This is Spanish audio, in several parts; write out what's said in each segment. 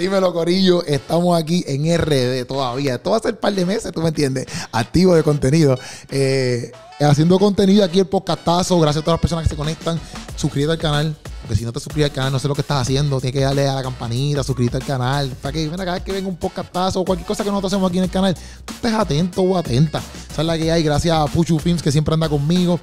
Dímelo, Corillo. Estamos aquí en RD todavía. todo hace a un par de meses, tú me entiendes. Activo de contenido. Eh, haciendo contenido aquí el podcastazo. Gracias a todas las personas que se conectan. Suscríbete al canal que si no te suscribes al canal, no sé lo que estás haciendo. Tienes que darle a la campanita, suscribirte al canal. Para que cada vez que venga un podcastazo o cualquier cosa que nosotros hacemos aquí en el canal, tú estés atento o atenta. Esa es la que hay. Gracias a Puchu Films que siempre anda conmigo.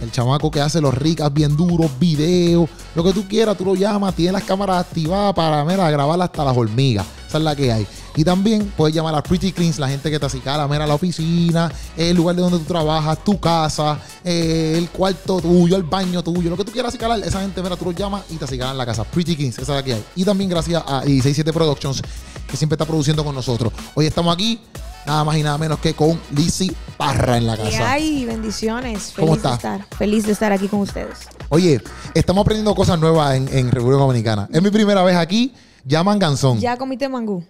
El chamaco que hace los ricas bien duros, videos, lo que tú quieras, tú lo llamas, tiene las cámaras activadas para mira, grabar hasta las hormigas. Esa es la que hay. Y también puedes llamar a Pretty Cleans, la gente que te acicala, mira la oficina, el lugar de donde tú trabajas, tu casa, eh, el cuarto tuyo, el baño tuyo, lo que tú quieras acicalar, esa gente, mira, tú los llamas y te acicalan la casa. Pretty Cleans, esa de aquí hay. Y también gracias a I67 Productions, que siempre está produciendo con nosotros. Hoy estamos aquí nada más y nada menos que con Lizzy Parra en la casa. Ay, bendiciones. ¿Cómo estás? feliz de estar aquí con ustedes. Oye, estamos aprendiendo cosas nuevas en, República Dominicana. Es mi primera vez aquí. ¿llaman Gansón. Ya comité mangú.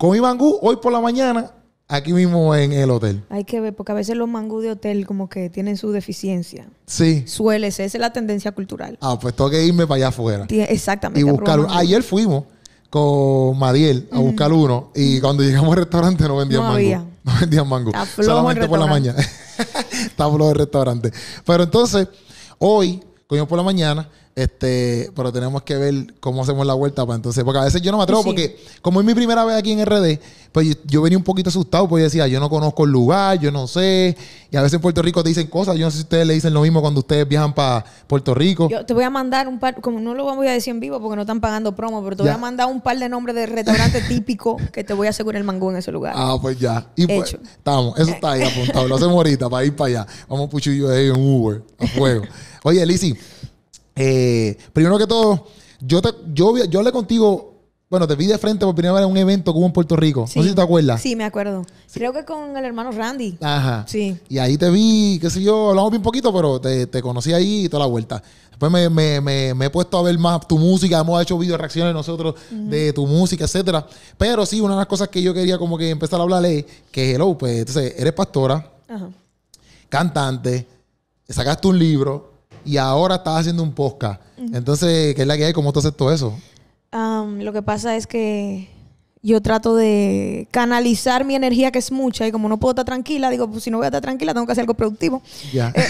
Comí mangú hoy por la mañana aquí mismo en el hotel. Hay que ver, porque a veces los mangú de hotel como que tienen su deficiencia. Sí. Suele ser, esa es la tendencia cultural. Ah, pues tengo que irme para allá afuera. Exactamente. Y buscar uno. Ayer fuimos con Madiel a buscar uno y cuando llegamos al restaurante no vendían no No vendían mangú. Solamente por la mañana. Está flojo restaurante. Pero entonces, hoy, coño por la mañana, este, pero tenemos que ver cómo hacemos la vuelta para entonces. Porque a veces yo no me atrevo, porque como es mi primera vez aquí en RD, pues yo, venía un poquito asustado, porque decía, ah, yo no conozco el lugar, yo no sé. Y a veces en Puerto Rico te dicen cosas. Yo no sé si ustedes le dicen lo mismo cuando ustedes viajan para Puerto Rico. Yo te voy a mandar un par, como no lo voy a decir en vivo porque no están pagando promo, pero te voy a mandar un par de nombres de restaurante típico que te voy a asegurar el mango en ese lugar. Ah, pues ya. Y pues, estamos, eso está ahí apuntado. Lo hacemos ahorita para ir para allá. Vamos a yo ahí en Uber, a fuego. Oye, Lizzy. Eh, primero que todo, yo, te, yo, yo hablé contigo, bueno, te vi de frente por primera vez en un evento Como en Puerto Rico. No sé si te acuerdas. Sí, me acuerdo. Creo que con el hermano Randy. Ajá. Sí. Y ahí te vi, qué sé yo, hablamos bien poquito, pero te, conocí ahí y toda la vuelta. Después me, he puesto a ver más tu música, hemos hecho video reacciones nosotros de tu música, etcétera. Pero sí, una de las cosas que yo quería como que empezar a hablar es que, hello, pues, entonces, eres pastora, cantante, sacaste un libro, y ahora estás haciendo un podcast. Entonces, ¿qué es la que hay? ¿Cómo tú haces todo eso? lo que pasa es que yo trato de canalizar mi energía, que es mucha, y como no puedo estar tranquila, digo, pues si no voy a estar tranquila, tengo que hacer algo productivo. Ya. Eh,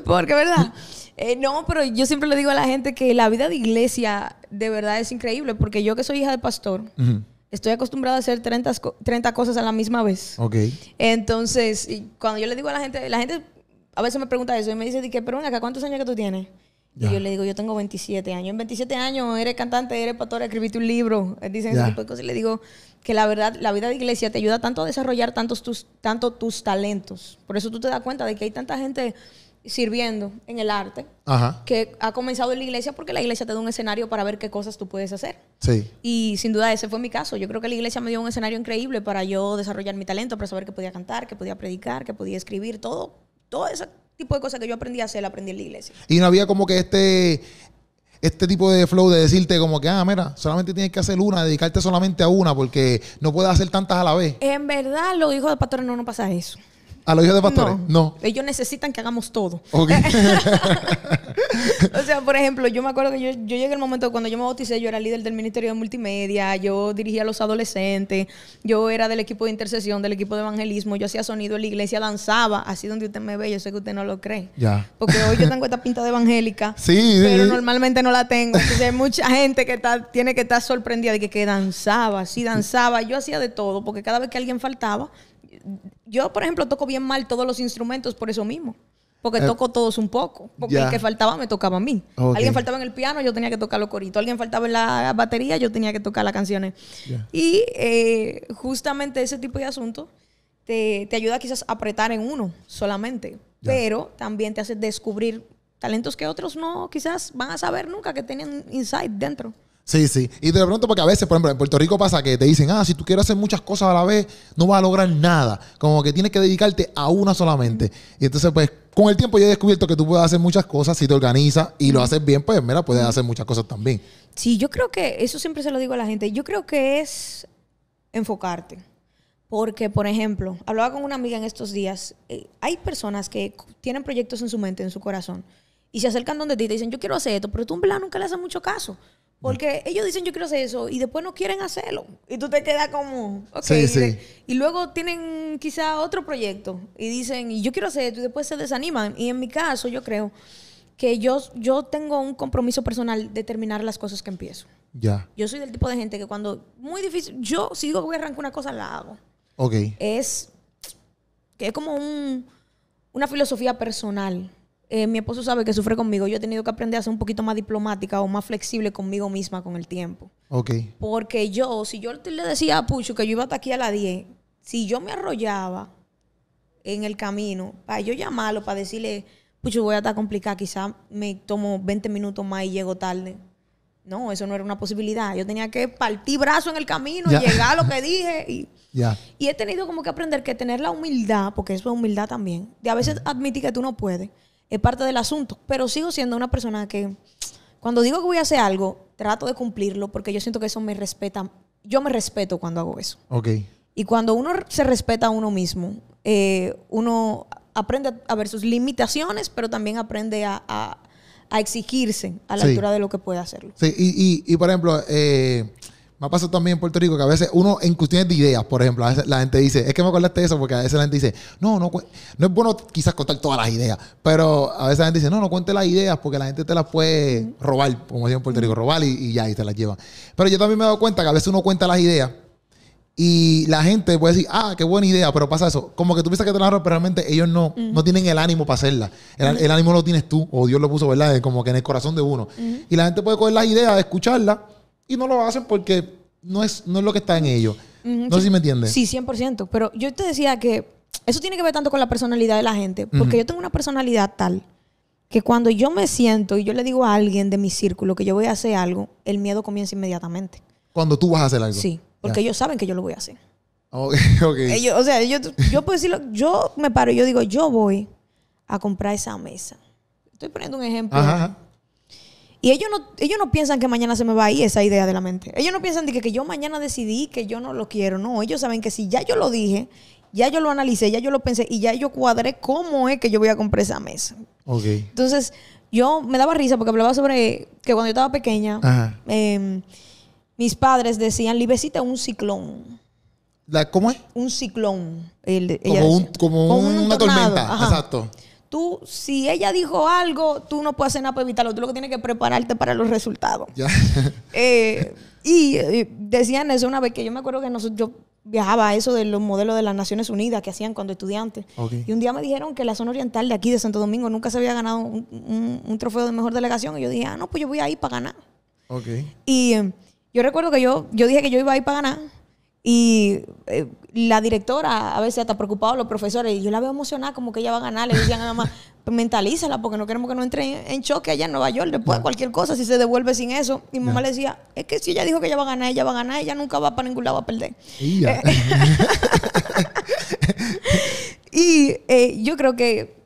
porque, ¿verdad? Eh, no, pero yo siempre le digo a la gente que la vida de iglesia de verdad es increíble, porque yo que soy hija de pastor, estoy acostumbrada a hacer 30, 30, cosas a la misma vez. Ok. Entonces, cuando yo le digo a la gente, la gente a veces me pregunta eso y me dice, que, pero acá, ¿cuántos años que tú tienes? Y yo le digo, yo tengo 27 años. En 27 años eres cantante, eres pastor, escribiste un libro. Eh, Dicen Y le digo que la verdad, la vida de iglesia te ayuda tanto a desarrollar tantos tus, tanto tus talentos. Por eso tú te das cuenta de que hay tanta gente sirviendo en el arte que ha comenzado en la iglesia porque la iglesia te da un escenario para ver qué cosas tú puedes hacer. Y sin duda ese fue mi caso. Yo creo que la iglesia me dio un escenario increíble para yo desarrollar mi talento, para saber que podía cantar, que podía predicar, que podía escribir, todo todo ese tipo de cosas que yo aprendí a hacer, aprendí en la iglesia. Y no había como que este, este tipo de flow de decirte como que, ah, mira, solamente tienes que hacer una, dedicarte solamente a una, porque no puedes hacer tantas a la vez. En verdad, los hijos de pastor, no, no pasa eso. ¿A los hijos de pastores? No. Ellos necesitan que hagamos todo. o sea, por ejemplo, yo me acuerdo que yo, llegué al momento cuando yo me bauticé, yo era líder del Ministerio de Multimedia, yo dirigía a los adolescentes, yo era del equipo de intercesión, del equipo de evangelismo, yo hacía sonido en la iglesia, danzaba, así donde usted me ve, yo sé que usted no lo cree. Ya. Porque hoy yo tengo esta pinta de evangélica, sí, pero normalmente no la tengo. Entonces hay mucha gente que está, tiene que estar sorprendida de que, que danzaba, sí danzaba, yo hacía de todo, porque cada vez que alguien faltaba, yo, por ejemplo, toco bien mal todos los instrumentos por eso mismo. Porque eh, toco todos un poco. Porque el que faltaba me tocaba a mí. Alguien faltaba en el piano, yo tenía que tocar los coritos. Alguien faltaba en la batería, yo tenía que tocar las canciones. Y eh, justamente ese tipo de asunto te, ayuda quizás a apretar en uno solamente. Pero también te hace descubrir talentos que otros no quizás van a saber nunca que tienen inside dentro. Sí, sí. Y de pronto, porque a veces, por ejemplo, en Puerto Rico pasa que te dicen, ah, si tú quieres hacer muchas cosas a la vez, no vas a lograr nada. Como que tienes que dedicarte a una solamente. Y entonces, pues, con el tiempo yo he descubierto que tú puedes hacer muchas cosas si te organizas y lo haces bien, pues, mira, puedes hacer muchas cosas también. Sí, yo creo que, eso siempre se lo digo a la gente, yo creo que es enfocarte. Porque, por ejemplo, hablaba con una amiga en estos días, eh, hay personas que tienen proyectos en su mente, en su corazón, y se acercan donde ti te dicen, yo quiero hacer esto, pero tú en verdad nunca le haces mucho caso. Porque ellos dicen yo quiero hacer eso y después no quieren hacerlo. Y tú te quedas como, okay Sí, sí. Y, luego tienen quizá otro proyecto y dicen, y yo quiero hacer esto y después se desaniman. Y en mi caso yo creo que yo, yo tengo un compromiso personal de terminar las cosas que empiezo. Ya. Yo soy del tipo de gente que cuando, muy difícil, yo si digo que voy a arrancar una cosa, la hago. Ok. Es, que es como un, una filosofía personal eh, mi esposo sabe que sufre conmigo. Yo he tenido que aprender a ser un poquito más diplomática o más flexible conmigo misma con el tiempo. Ok. Porque yo, si yo le decía a Pucho que yo iba hasta aquí a las 10, si yo me arrollaba en el camino, para yo llamarlo, para decirle, Pucho, voy a estar complicada, quizás me tomo 20 minutos más y llego tarde. No, eso no era una posibilidad. Yo tenía que partir brazo en el camino, y llegar a lo que dije. Y, y he tenido como que aprender que tener la humildad, porque eso es humildad también, de a veces admitir que tú no puedes es parte del asunto. Pero sigo siendo una persona que cuando digo que voy a hacer algo, trato de cumplirlo porque yo siento que eso me respeta. Yo me respeto cuando hago eso. Ok. Y cuando uno se respeta a uno mismo, eh, uno aprende a ver sus limitaciones, pero también aprende a, exigirse a la altura de lo que puede hacerlo. Sí, y, y por ejemplo, eh, me ha pasado también en Puerto Rico que a veces uno en cuestiones de ideas, por ejemplo, a veces la gente dice, es que me acordaste eso porque a veces la gente dice, no, no, no es bueno quizás contar todas las ideas, pero a veces la gente dice, no, no cuente las ideas porque la gente te las puede robar, como decía en Puerto Rico, robar y, ya, y te las lleva. Pero yo también me he dado cuenta que a veces uno cuenta las ideas y la gente puede decir, ah, qué buena idea, pero pasa eso. Como que tú piensas que te la robas pero realmente ellos no, no tienen el ánimo para hacerla. El, ánimo lo tienes tú, o Dios lo puso, ¿verdad? Como que en el corazón de uno. Y la gente puede coger las ideas, escucharlas y no lo hacen porque no es, no es lo que está en ellos. no sé si me entiendes. Sí, 100%. Pero yo te decía que eso tiene que ver tanto con la personalidad de la gente, porque yo tengo una personalidad tal que cuando yo me siento y yo le digo a alguien de mi círculo que yo voy a hacer algo, el miedo comienza inmediatamente. Cuando tú vas a hacer algo. Sí, porque ellos saben que yo lo voy a hacer. Okay, okay. o sea, yo, yo puedo decirlo, yo me paro y yo digo, yo voy a comprar esa mesa. Estoy poniendo un ejemplo ajá. Y ellos no, ellos no piensan que mañana se me va a ir esa idea de la mente. Ellos no piensan de que, yo mañana decidí que yo no lo quiero. No, ellos saben que si ya yo lo dije, ya yo lo analicé, ya yo lo pensé y ya yo cuadré cómo es que yo voy a comprar esa mesa. Entonces, yo me daba risa porque hablaba sobre que cuando yo estaba pequeña, em, mis padres decían, libecita un ciclón. ¿Cómo es? Un ciclón. como, un, como, una tormenta. Exacto tú, si ella dijo algo, tú no puedes hacer nada para evitarlo. Tú lo que tienes que prepararte para los resultados. Eh, y, decían eso una vez que yo me acuerdo que nosotros, yo viajaba a eso de los modelos de las Naciones Unidas que hacían cuando estudiantes. Y un día me dijeron que la zona oriental de aquí, de Santo Domingo, nunca se había ganado un, trofeo de mejor delegación. Y yo dije, ah, no, pues yo voy ahí para ganar. Y eh, yo recuerdo que yo, yo dije que yo iba a ir para ganar. Y eh, la directora a veces hasta preocupado los profesores. Y yo la veo emocionada como que ella va a ganar. Le decían a mamá, mentalízala porque no queremos que no entre en, choque allá en Nueva York después cualquier cosa si se devuelve sin eso. Y mamá le decía, es que si ella dijo que ella va a ganar, ella va a ganar, ella nunca va para ningún lado a perder. y, eh, yo creo que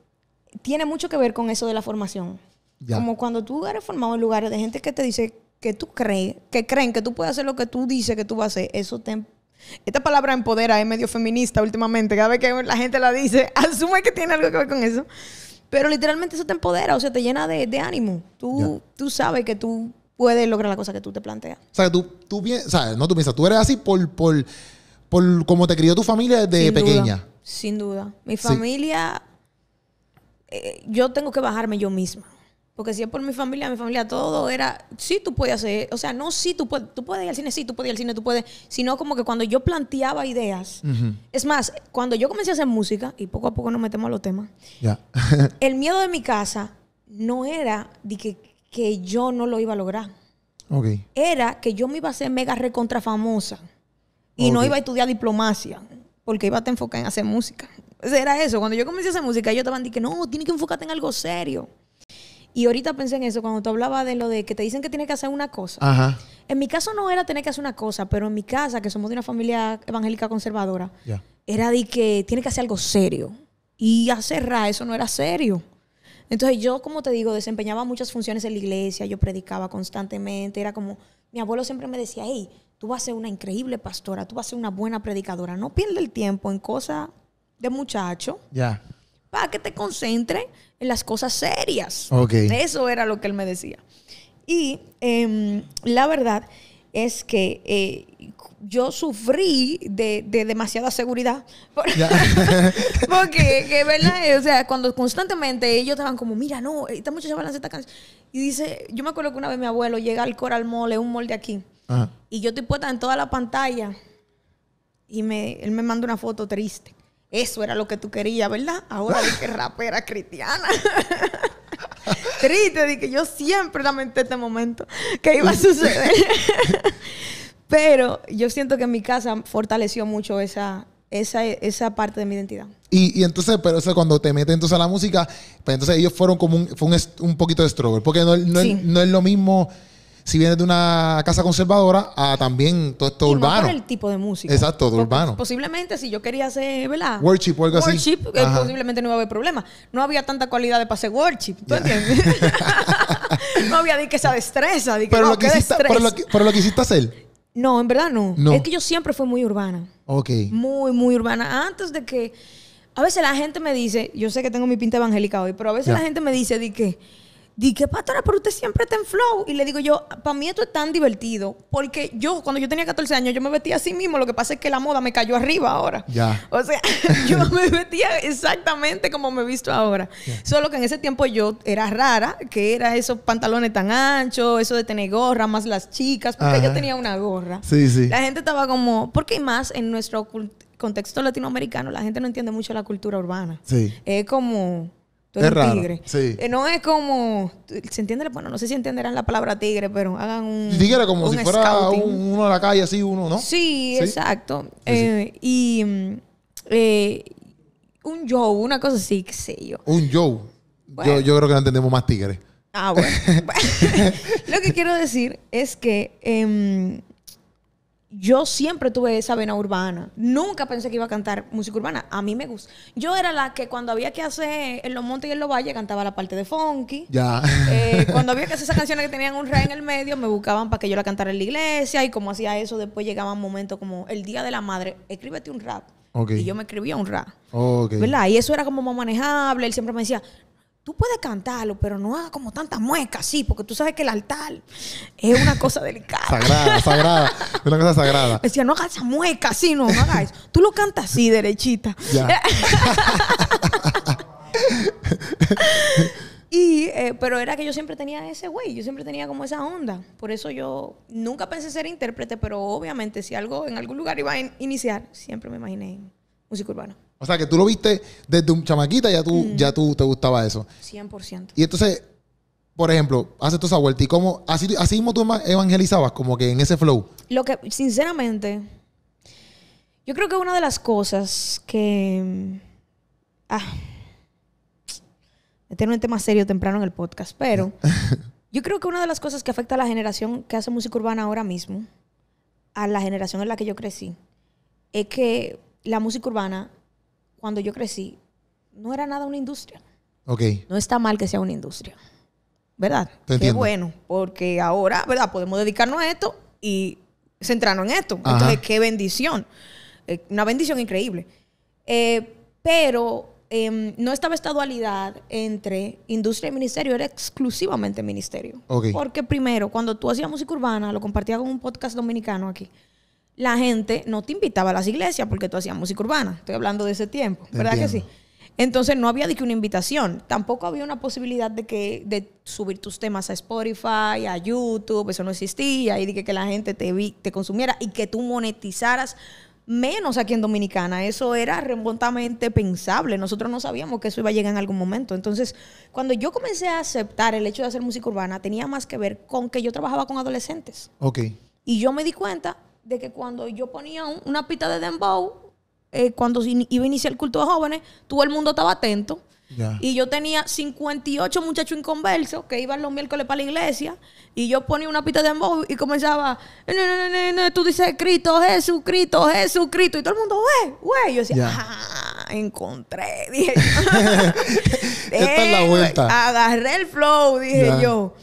tiene mucho que ver con eso de la formación. Como cuando tú eres formado en lugares de gente que te dice que tú crees, que creen que tú puedes hacer lo que tú dices que tú vas a hacer, eso te esta palabra empodera es medio feminista últimamente. Cada vez que la gente la dice, asume que tiene algo que ver con eso. Pero literalmente eso te empodera, o sea, te llena de, ánimo. Tú, tú sabes que tú puedes lograr la cosa que tú te planteas. O sea, tú, tú no tú piensas, tú eres así por, por, cómo te crió tu familia desde pequeña. sin duda. Mi familia, eh, yo tengo que bajarme yo misma. Porque si es por mi familia, mi familia, todo era, sí, tú puedes hacer, o sea, no, sí, tú puedes, tú puedes ir al cine, sí, tú puedes ir al cine, tú puedes, sino como que cuando yo planteaba ideas, es más, cuando yo comencé a hacer música, y poco a poco nos metemos a los temas, Ya. el miedo de mi casa no era de que, que yo no lo iba a lograr. Okay. Era que yo me iba a hacer mega recontra famosa y no iba a estudiar diplomacia, porque iba a enfocar en hacer música. Era eso, cuando yo comencé a hacer música, yo estaban diciendo que no, tiene que enfocarte en algo serio. Y ahorita pensé en eso cuando te hablaba de lo de que te dicen que tienes que hacer una cosa. En mi caso no era tener que hacer una cosa, pero en mi casa, que somos de una familia evangélica conservadora, era de que tienes que hacer algo serio. Y hacer eso no era serio. Entonces yo, como te digo, desempeñaba muchas funciones en la iglesia, yo predicaba constantemente, era como, mi abuelo siempre me decía, hey, tú vas a ser una increíble pastora, tú vas a ser una buena predicadora, no pierdas el tiempo en cosas de muchacho. Ya. Para que te concentres en las cosas serias. Eso era lo que él me decía. Y em, la verdad es que eh, yo sufrí de, demasiada seguridad. Porque, que verdad, o sea, cuando constantemente ellos estaban como, mira, no, esta muchacha va a esta canción. Y dice, yo me acuerdo que una vez mi abuelo llega al Coral mole un molde aquí. Y yo estoy puesta en toda la pantalla. Y me, él me manda una foto triste. Eso era lo que tú querías, ¿verdad? Ahora que rapera cristiana. Triste, que yo siempre lamenté este momento que iba a suceder. Pero yo siento que en mi casa fortaleció mucho esa, esa, esa parte de mi identidad. Y, entonces, pero eso cuando te metes entonces a la música, pues entonces ellos fueron como un, fue un, poquito de struggle. Porque no, no es lo mismo si vienes de una casa conservadora a también todo esto urbano. el tipo de música. Exacto, todo urbano. Posiblemente si yo quería hacer, ¿verdad? Worship o algo así. Worship, eh, posiblemente no iba a haber problema. No había tanta cualidad de pase worship, ¿tú entiendes? no había de que esa destreza, que pero, lo que hiciste, hacer. No, en verdad no. Es que yo siempre fui muy urbana. Ok. Muy, muy urbana. Antes de que... A veces la gente me dice, yo sé que tengo mi pinta evangélica hoy, pero a veces la gente me dice de que dije, pastora, pero usted siempre está en flow. Y le digo yo, para mí esto es tan divertido, porque yo, cuando yo tenía 14 años, yo me vestía así mismo, lo que pasa es que la moda me cayó arriba ahora. Ya. O sea, yo me vestía exactamente como me he visto ahora. Solo que en ese tiempo yo era rara, que era esos pantalones tan anchos, eso de tener gorra, más las chicas, porque yo tenía una gorra. Sí, sí. La gente estaba como, porque más en nuestro contexto latinoamericano, la gente no entiende mucho la cultura urbana. Sí. Es como tigre. Eh, no es como. ¿Se entiende? Bueno, no sé si entenderán la palabra tigre, pero hagan un. Tigre, como si fuera uno a la calle, así uno, ¿no? Sí, exacto. Eh, y. Mm, eh, un Joe, una cosa así, qué sé yo. Un Joe. Yo, yo, creo que no entendemos más tigre. Ah, bueno. Lo que quiero decir es que em, yo siempre tuve esa vena urbana. Nunca pensé que iba a cantar música urbana. A mí me gusta. Yo era la que cuando había que hacer en los montes y en los valles cantaba la parte de funky. Ya. Eh, cuando había que hacer esas canciones que tenían un rap en el medio, me buscaban para que yo la cantara en la iglesia. Y como hacía eso, después llegaba un momento como el día de la madre, escríbete un rap. Y yo me escribía un rap. ¿Verdad? Y eso era como más manejable. Él siempre me decía, tú puedes cantarlo, pero no hagas como tantas muecas, sí, porque tú sabes que el altar es una cosa delicada. sagrada, sagrada. es Una cosa sagrada. Decía, no hagas esa mueca, sí, no, no hagas eso. Tú lo cantas así, derechita. Eh, pero era que yo siempre tenía ese güey, yo siempre tenía como esa onda. Por eso yo nunca pensé ser intérprete, pero obviamente si algo en algún lugar iba a iniciar, siempre me imaginé música urbana. O sea, que tú lo viste desde un chamaquita, ya tú, ya tú te gustaba eso. 100%. Y entonces, por ejemplo, hace tu esa vuelta y cómo, así, así mismo tú evangelizabas, como que en ese flow. Lo que, sinceramente, yo creo que una de las cosas que... Mm, ah, este un tema serio temprano en el podcast, pero yo creo que una de las cosas que afecta a la generación que hace música urbana ahora mismo, a la generación en la que yo crecí, es que la música urbana cuando yo crecí, no era nada una industria. Ok. No está mal que sea una industria. ¿Verdad? Qué bueno, porque ahora, ¿verdad? Podemos dedicarnos a esto y centrarnos en esto. Entonces, qué bendición. Eh, una bendición increíble. Eh, pero em, no estaba esta dualidad entre industria y ministerio, era exclusivamente ministerio. Porque primero, cuando tú hacías música urbana, lo compartía con un podcast dominicano aquí la gente no te invitaba a las iglesias porque tú hacías música urbana. Estoy hablando de ese tiempo, ¿verdad que sí? Entonces no había de que una invitación, tampoco había una posibilidad de que de subir tus temas a Spotify, a YouTube, eso no existía y de que, la gente te vi, te consumiera y que tú monetizaras menos aquí en Dominicana. Eso era remotamente pensable. Nosotros no sabíamos que eso iba a llegar en algún momento. Entonces, cuando yo comencé a aceptar el hecho de hacer música urbana, tenía más que ver con que yo trabajaba con adolescentes. Ok. Y yo me di cuenta de que cuando yo ponía una pita de dembow, eh, cuando iba a iniciar el culto de jóvenes, todo el mundo estaba atento. Y yo tenía 58 muchachos inconversos que iban los miércoles para la iglesia. Y yo ponía una pita de dembow y comenzaba, eh, no, tú dices Cristo, Jesucristo, Jesucristo. Y todo el mundo, güey, güey. Yo decía, ah, encontré. Dije, Esta Agarré el flow, dije yo.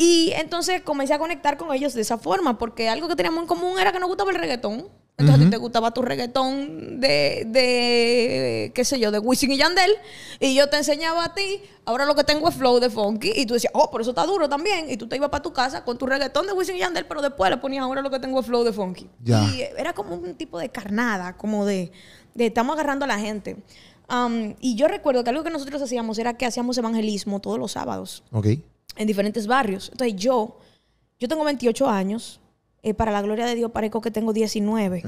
Y entonces comencé a conectar con ellos de esa forma, porque algo que teníamos en común era que nos gustaba el reggaetón. Entonces a ti te gustaba tu reggaetón de, de, qué sé yo, de Wisin y Yandel. Y yo te enseñaba a ti, ahora lo que tengo es flow de funky. Y tú decías, oh, pero eso está duro también. Y tú te ibas para tu casa con tu reggaetón de Wisin y Yandel, pero después le ponías, ahora lo que tengo es flow de funky. Y era como un tipo de carnada, como de, de estamos agarrando a la gente. y yo recuerdo que algo que nosotros hacíamos era que hacíamos evangelismo todos los sábados. Ok en diferentes barrios. Entonces yo, yo tengo 28 años. Eh, para la gloria de Dios parezco que tengo 19.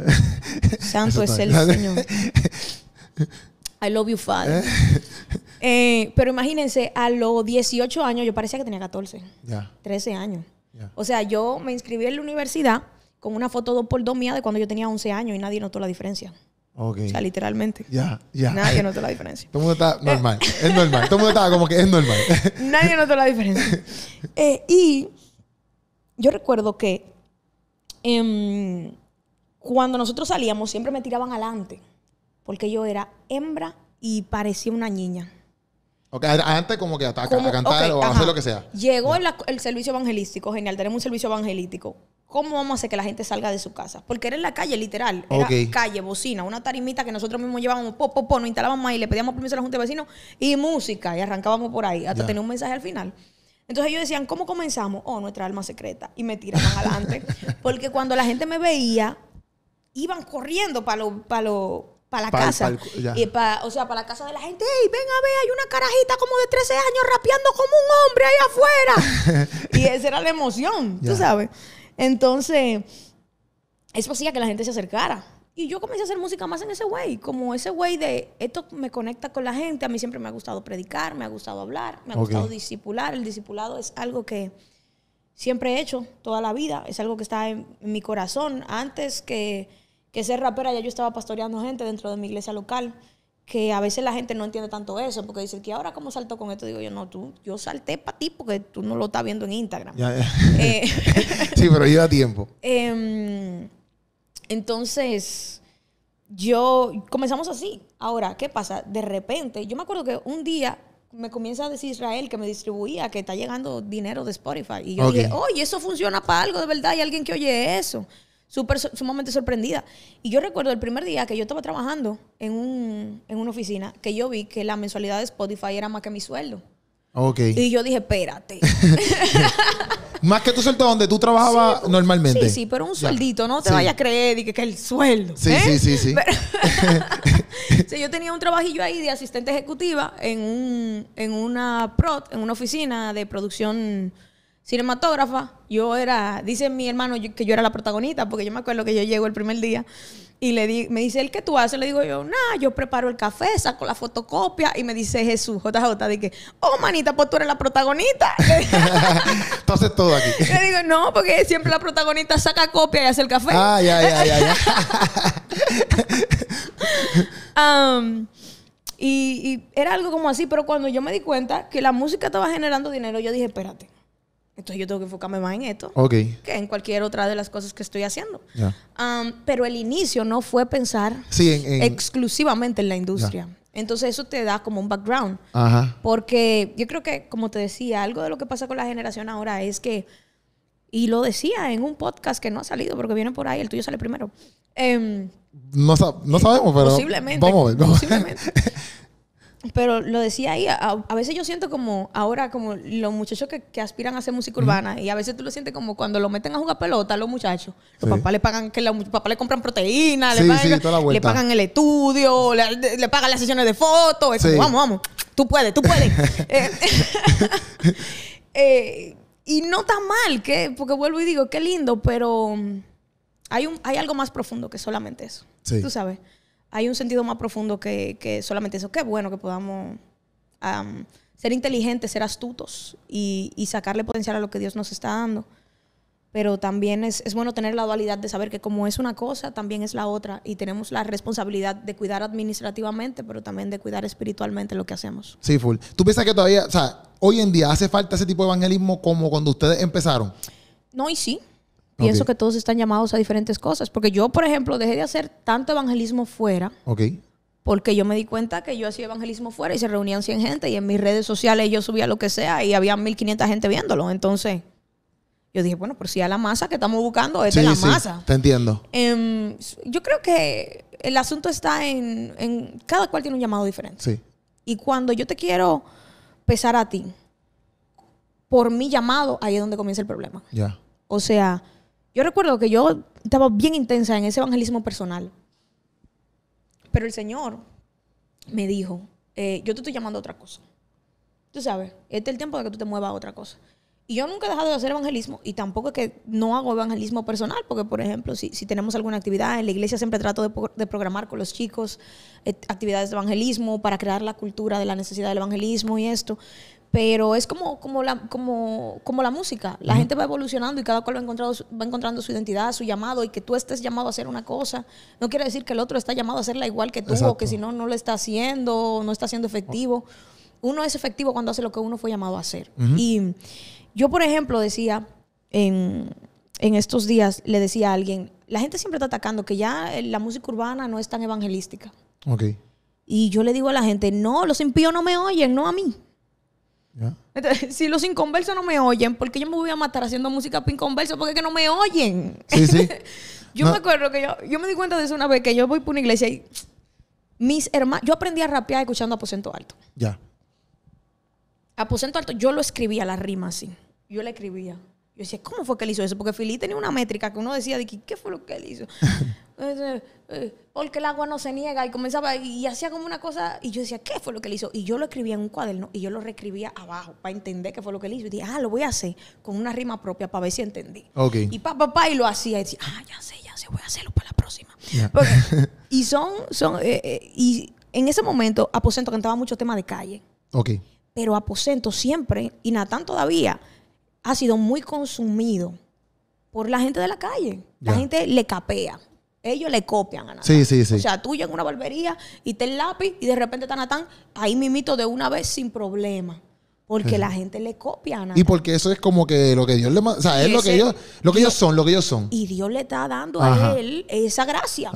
Santo es el Señor. I love you, Father. Eh, pero imagínense, a los 18 años yo parecía que tenía 14. 13 años. O sea, yo me inscribí en la universidad con una foto 2 por 2 mía de cuando yo tenía 11 años y nadie notó la diferencia. O sea, literalmente. Ya, ya. Nadie notó la diferencia. Todo el mundo está eh. normal. es normal. Todo el mundo estaba como que es normal. Nadie notó la diferencia. Eh, y yo recuerdo que em, cuando nosotros salíamos siempre me tiraban adelante. Porque yo era hembra y parecía una niña. Ok, antes como que hasta cantar o hacer lo que sea. Llegó el, el, servicio evangelístico, genial, tenemos un servicio evangelístico. ¿Cómo vamos a hacer que la gente salga de su casa? Porque era en la calle, literal. Era calle, bocina, una tarimita que nosotros mismos llevábamos, po, po, po, nos instalábamos ahí, le pedíamos permiso a la Junta de Vecinos y música, y arrancábamos por ahí, hasta tener un mensaje al final. Entonces ellos decían, ¿cómo comenzamos? Oh, nuestra alma secreta. Y me tiraban adelante. Porque cuando la gente me veía, iban corriendo para lo, para lo, para la casa. o sea, para la casa de la gente. ¡Ey, ven a ver! Hay una carajita como de 13 años rapeando como un hombre ahí afuera. y esa era la emoción, tú sabes. Entonces, eso hacía que la gente se acercara. Y yo comencé a hacer música más en ese way, como ese güey de esto me conecta con la gente. A mí siempre me ha gustado predicar, me ha gustado hablar, me ha gustado discipular. El discipulado es algo que siempre he hecho toda la vida, es algo que está en, mi corazón. Antes que, que ser rapera, ya yo estaba pastoreando gente dentro de mi iglesia local que a veces la gente no entiende tanto eso, porque dicen, que ahora cómo saltó con esto, digo yo, no, tú, yo salté para ti porque tú no lo estás viendo en Instagram. Eh, sí, pero lleva tiempo. Em, entonces, yo comenzamos así. Ahora, ¿qué pasa? De repente, yo me acuerdo que un día me comienza a decir Israel que me distribuía, que está llegando dinero de Spotify. Y yo dije, oye, eso funciona para algo de verdad, hay alguien que oye eso súper sumamente sorprendida. Y yo recuerdo el primer día que yo estaba trabajando en, una oficina que yo vi que la mensualidad de Spotify era más que mi sueldo. Ah, y yo dije, espérate. Más que tu sueldo donde tú trabajabas normalmente. Sí, sí, pero un sueldito, no te vayas a creer y que, que el sueldo. Sí, ¿eh? sí, sí, sí. sí. Yo tenía un trabajillo ahí de asistente ejecutiva en, en una prod, en una oficina de producción cinematógrafa, yo era, dice mi hermano que yo era la protagonista, porque yo me acuerdo que yo llego el primer día y le di, me dice, ¿el qué tú haces? Le digo yo, nada, yo preparo el café, saco la fotocopia y me dice Jesús, JJ, de que, oh, manita, pues tú eres la protagonista. Entonces todo aquí. Le digo, no, porque siempre la protagonista saca copia y hace el café. Ah, ya, ya, ya, um, y, y era algo como así, pero cuando yo me di cuenta que la música estaba generando dinero, yo dije, espérate entonces yo tengo que enfocarme más en esto que en cualquier otra de las cosas que estoy haciendo. Um, pero el inicio no fue pensar exclusivamente en la industria. Entonces eso te da como un background. Porque yo creo que, como te decía, algo de lo que pasa con la generación ahora es que, y lo decía en un podcast que no ha salido porque viene por ahí, el tuyo sale primero. Em, no, sabemos, pero... Posiblemente. Vamos a ver. Posiblemente. pero lo decía ahí, a, veces yo siento como ahora, como los muchachos que, aspiran a hacer música urbana, y a veces tú lo sientes como cuando lo meten a jugar pelota los muchachos. Los papás le pagan, que los papás le compran proteína, le, pagan, le, pagan, el estudio, le, pagan las sesiones de fotos. vamos, vamos, tú puedes, tú puedes. Eh, eh, y no tan mal, que, porque vuelvo y digo, qué lindo, pero hay, un, hay algo más profundo que solamente eso. Tú sabes hay un sentido más profundo que, solamente eso. Qué bueno que podamos ser inteligentes, ser astutos y, y, sacarle potencial a lo que Dios nos está dando. Pero también es, es, bueno tener la dualidad de saber que como es una cosa, también es la otra. Y tenemos la responsabilidad de cuidar administrativamente, pero también de cuidar espiritualmente lo que hacemos. Sí, full. ¿Tú piensas que todavía, o sea, hoy en día hace falta ese tipo de evangelismo como cuando ustedes empezaron? No, y sí pienso que todos están llamados a diferentes cosas. Porque yo, por ejemplo, dejé de hacer tanto evangelismo fuera. Ok. Porque yo me di cuenta que yo hacía evangelismo fuera y se reunían 100 gente y en mis redes sociales yo subía lo que sea y había 1500 gente viéndolo. Entonces, yo dije, bueno, por pues si a la masa que estamos buscando es de la masa. Te entiendo. Em, yo creo que el asunto está en, Cada cual tiene un llamado diferente. Sí. Y cuando yo te quiero pesar a ti, por mi llamado, ahí es donde comienza el problema. Ya. O sea, yo recuerdo que yo estaba bien intensa en ese evangelismo personal. Pero el Señor me dijo, eh, yo te estoy llamando a otra cosa. Tú sabes, este es el tiempo de que tú te muevas a otra cosa. Y yo nunca he dejado de hacer evangelismo y tampoco es que no hago evangelismo personal, porque por ejemplo, si, tenemos alguna actividad en la iglesia, siempre trato de, programar con los chicos eh, actividades de evangelismo para crear la cultura de la necesidad del evangelismo y esto pero es como, como, la, como, como la música. La gente va evolucionando y cada cual va encontrando, su identidad, su llamado, y que tú estés llamado a hacer una cosa, no quiere decir que el otro está llamado a hacerla igual que tú, o que si no, no lo está haciendo, no está siendo efectivo. Uno es efectivo cuando hace lo que uno fue llamado a hacer. Y yo, por ejemplo, decía en, en estos días, le decía a alguien, la gente siempre está atacando que ya eh, la música urbana no es tan evangelística. okay Y yo le digo a la gente, no, los impíos no me oyen, no a mí si los inconversos no me oyen, porque yo me voy a matar haciendo música para inconversos? Porque que no me oyen. yo me acuerdo que yo, yo me di cuenta de eso una vez que yo voy por una iglesia y mis hermanos, yo aprendí a rapear escuchando Aposento Alto. Ya. Aposento Alto, yo lo escribía la rima así. Yo la escribía. Yo decía, ¿cómo fue que él hizo eso? Porque Fili tenía una métrica que uno decía, de, ¿qué fue lo que él hizo? Eh, eh, porque el agua no se niega y comenzaba y hacía como una cosa y yo decía, ¿qué fue lo que él hizo? Y yo lo escribía en un cuaderno y yo lo reescribía abajo para entender qué fue lo que él hizo. Y dije, ah, lo voy a hacer con una rima propia para ver si entendí. Y papá, papá, y lo hacía y decía, ah, ya sé, ya sé, voy a hacerlo para la próxima. y son, son, eh, y en ese momento Aposento cantaba mucho tema de calle. Ok. Pero Aposento siempre, y Natán todavía, ha sido muy consumido por la gente de la calle. La gente le capea ellos le copian a Natán. Sí, sí, sí. O sea, tú en una barbería y te el lápiz y de repente está Natán ahí mimito de una vez sin problema. Porque la gente le copia a Natán. Y porque eso es como que lo que Dios le manda. O sea, es lo que, ellos, lo que ellos son, lo que ellos son. Y Dios le está dando a él esa gracia.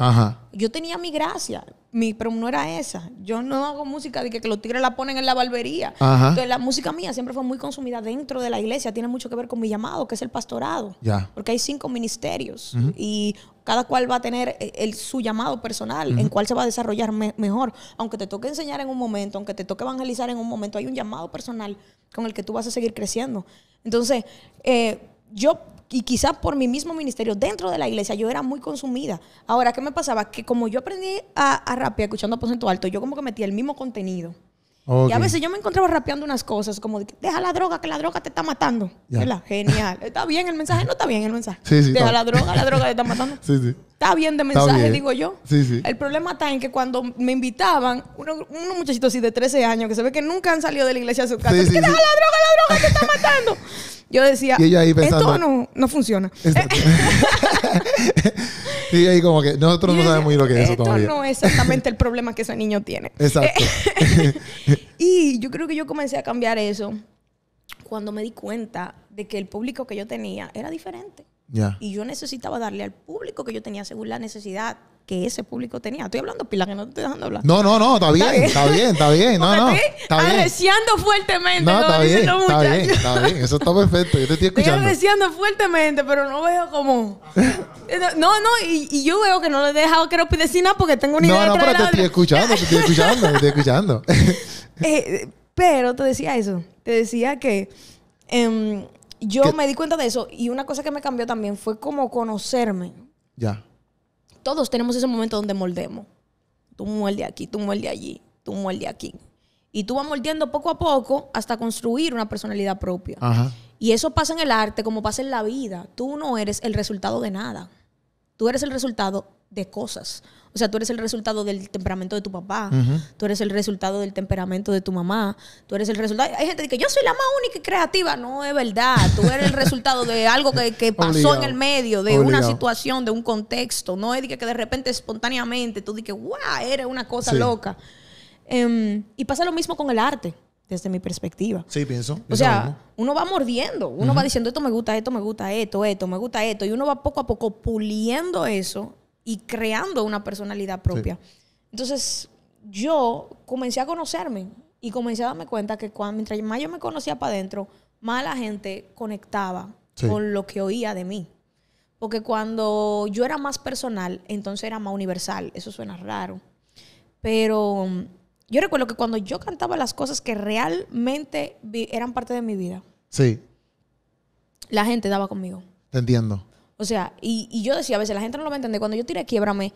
Yo tenía mi gracia, mi, pero no era esa. Yo no hago música de que, los tigres la ponen en la barbería. Ajá. Entonces, la música mía siempre fue muy consumida dentro de la iglesia. Tiene mucho que ver con mi llamado, que es el pastorado. Ya. Porque hay cinco ministerios. Y cada cual va a tener eh, el, su llamado personal, en cuál se va a desarrollar mejor. Aunque te toque enseñar en un momento, aunque te toque evangelizar en un momento, hay un llamado personal con el que tú vas a seguir creciendo. Entonces, eh, yo y quizás por mi mismo ministerio dentro de la iglesia, yo era muy consumida. Ahora, ¿qué me pasaba? Que como yo aprendí a, a rapear escuchando acento alto, yo como que metía el mismo contenido y a veces yo me encontraba rapeando unas cosas, como de, deja la droga, que la droga te está matando. Genial. ¿Está bien el mensaje? No está bien el mensaje. deja la droga, la droga te está matando. sí, sí. Está bien de mensaje, digo yo. Sí, sí. El problema está en que cuando me invitaban, unos muchachitos así de 13 años, que se ve que nunca han salido de la iglesia a su casa, que deja la droga, la droga te está matando. Yo decía, esto no, no funciona. Y ahí como que nosotros no sabemos muy lo que es eso no es exactamente el problema que ese niño tiene. Exacto. y yo creo que yo comencé a cambiar eso cuando me di cuenta de que el público que yo tenía era diferente. Y yo necesitaba darle al público que yo tenía según la necesidad que ese público tenía. Estoy hablando pila, que no te estoy dejando hablar. No, no, no, está bien, está bien, está bien. No, no, está bien. Arreciando fuertemente, no, está bien, está bien, está bien, eso está perfecto, yo te estoy escuchando. Estoy arreciando fuertemente, pero no veo cómo. No, no, y, yo veo que no le he dejado que no pide nada porque tengo una idea No, no, pero te estoy escuchando, te estoy escuchando, te estoy escuchando. Eh, pero te decía eso, te decía que... Em, yo me di cuenta de eso y una cosa que me cambió también fue como conocerme. Ya todos tenemos ese momento donde moldemos. Tú muerde aquí, tú muerde allí, tú muerde aquí. Y tú vas moldeando poco a poco hasta construir una personalidad propia. Y eso pasa en el arte como pasa en la vida. Tú no eres el resultado de nada. Tú eres el resultado de cosas. O sea, tú eres el resultado del temperamento de tu papá, tú eres el resultado del temperamento de tu mamá, tú eres el resultado... Hay gente que dice, yo soy la más única y creativa. No, es verdad. Tú eres el resultado de algo que, pasó en el medio, de una situación, de un contexto. No es que, de repente espontáneamente tú dices, wow, eres una cosa loca. Em, y pasa lo mismo con el arte desde mi perspectiva. Sí, pienso. o sea, uno va mordiendo, uno va diciendo esto me gusta, esto me gusta, esto, esto me gusta, esto, y uno va poco a poco puliendo eso y creando una personalidad propia. Entonces, yo comencé a conocerme y comencé a darme cuenta que cuando, mientras más yo me conocía para adentro, más la gente conectaba con lo que oía de mí. Porque cuando yo era más personal, entonces era más universal. Eso suena raro. Pero um, yo recuerdo que cuando yo cantaba las cosas que realmente eran parte de mi vida, sí. la gente daba conmigo. Te entiendo. O sea, y, y, yo decía, a veces la gente no lo va a entender. Cuando yo tiré Quiebrame,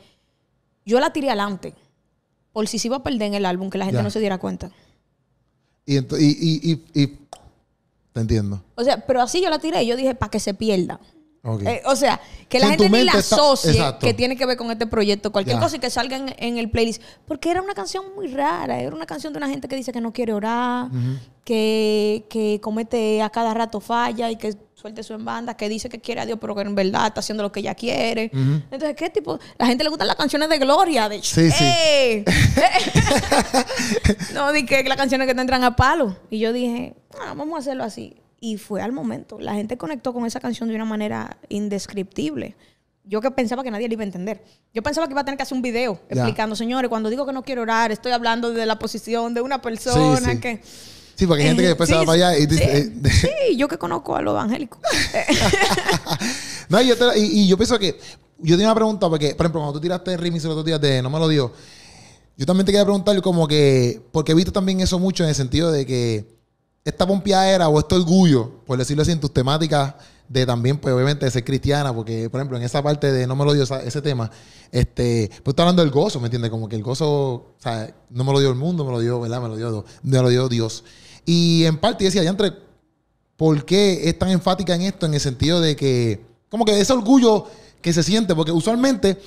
yo la tiré adelante. Por si se iba a perder en el álbum, que la gente no se diera cuenta. Y, y, y, te entiendo. O sea, pero así yo la tiré. Y yo dije, para que se pierda. Eh, o sea, que la gente ni la asocie que tiene que ver con este proyecto, cualquier cosa y que salga en, el playlist. Porque era una canción muy rara, era una canción de una gente que dice que no quiere orar, que, comete a cada rato falla y que suelte su en banda, que dice que quiere a Dios, pero que en verdad está haciendo lo que ella quiere. Entonces, ¿qué tipo? La gente le gustan las canciones de gloria, de sí, ¡Eh! no, dije que las canciones que te entran a palo. Y yo dije, ah, vamos a hacerlo así y fue al momento. La gente conectó con esa canción de una manera indescriptible. Yo que pensaba que nadie le iba a entender. Yo pensaba que iba a tener que hacer un video explicando, señores, cuando digo que no quiero orar, estoy hablando de la posición de una persona que... Sí, porque hay gente que eh, después se va para allá y dice... Eh, sí, yo que conozco a los evangélicos. no, y, yo pienso que... Yo tenía una pregunta porque, por ejemplo, cuando tú tiraste remix los otro días de No me lo dio, yo también te quería preguntar como que... Porque he visto también eso mucho en el sentido de que esta pompiadera o este orgullo, por decirlo así, en tus temáticas de también, pues obviamente, de ser cristiana, porque, por ejemplo, en esa parte de no me lo dio ese tema, este, pues está hablando del gozo, ¿me entiendes? Como que el gozo, o sea, no me lo dio el mundo, me lo dio, ¿verdad? Me lo dio, Dios. Y en parte decía, ya entre, ¿por qué es tan enfática en esto? En el sentido de que, como que ese orgullo que se siente, porque usualmente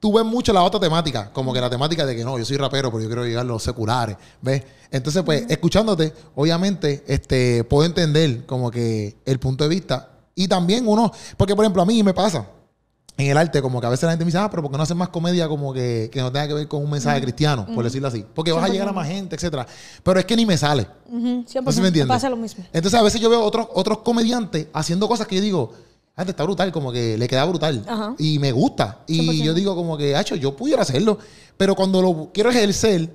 tú ves mucho la otra temática, como que la temática de que no, yo soy rapero, pero yo quiero llegar a los seculares, ¿ves? Entonces, pues, escuchándote, obviamente, este, puedo entender como que el punto de vista y también uno, porque por ejemplo, a mí me pasa en el arte, como que a veces la gente me dice, ah, pero ¿por qué no haces más comedia como que, no tenga que ver con un mensaje cristiano, por decirlo así? Porque vas a llegar a más gente, etcétera. Pero es que ni me sale. Siempre me, pasa lo mismo. Entonces, a veces yo veo otros, otros comediantes haciendo cosas que yo digo, está brutal, como que le queda brutal. Y me gusta. Y yo digo como que, Acho, yo pudiera hacerlo. Pero cuando lo quiero ejercer,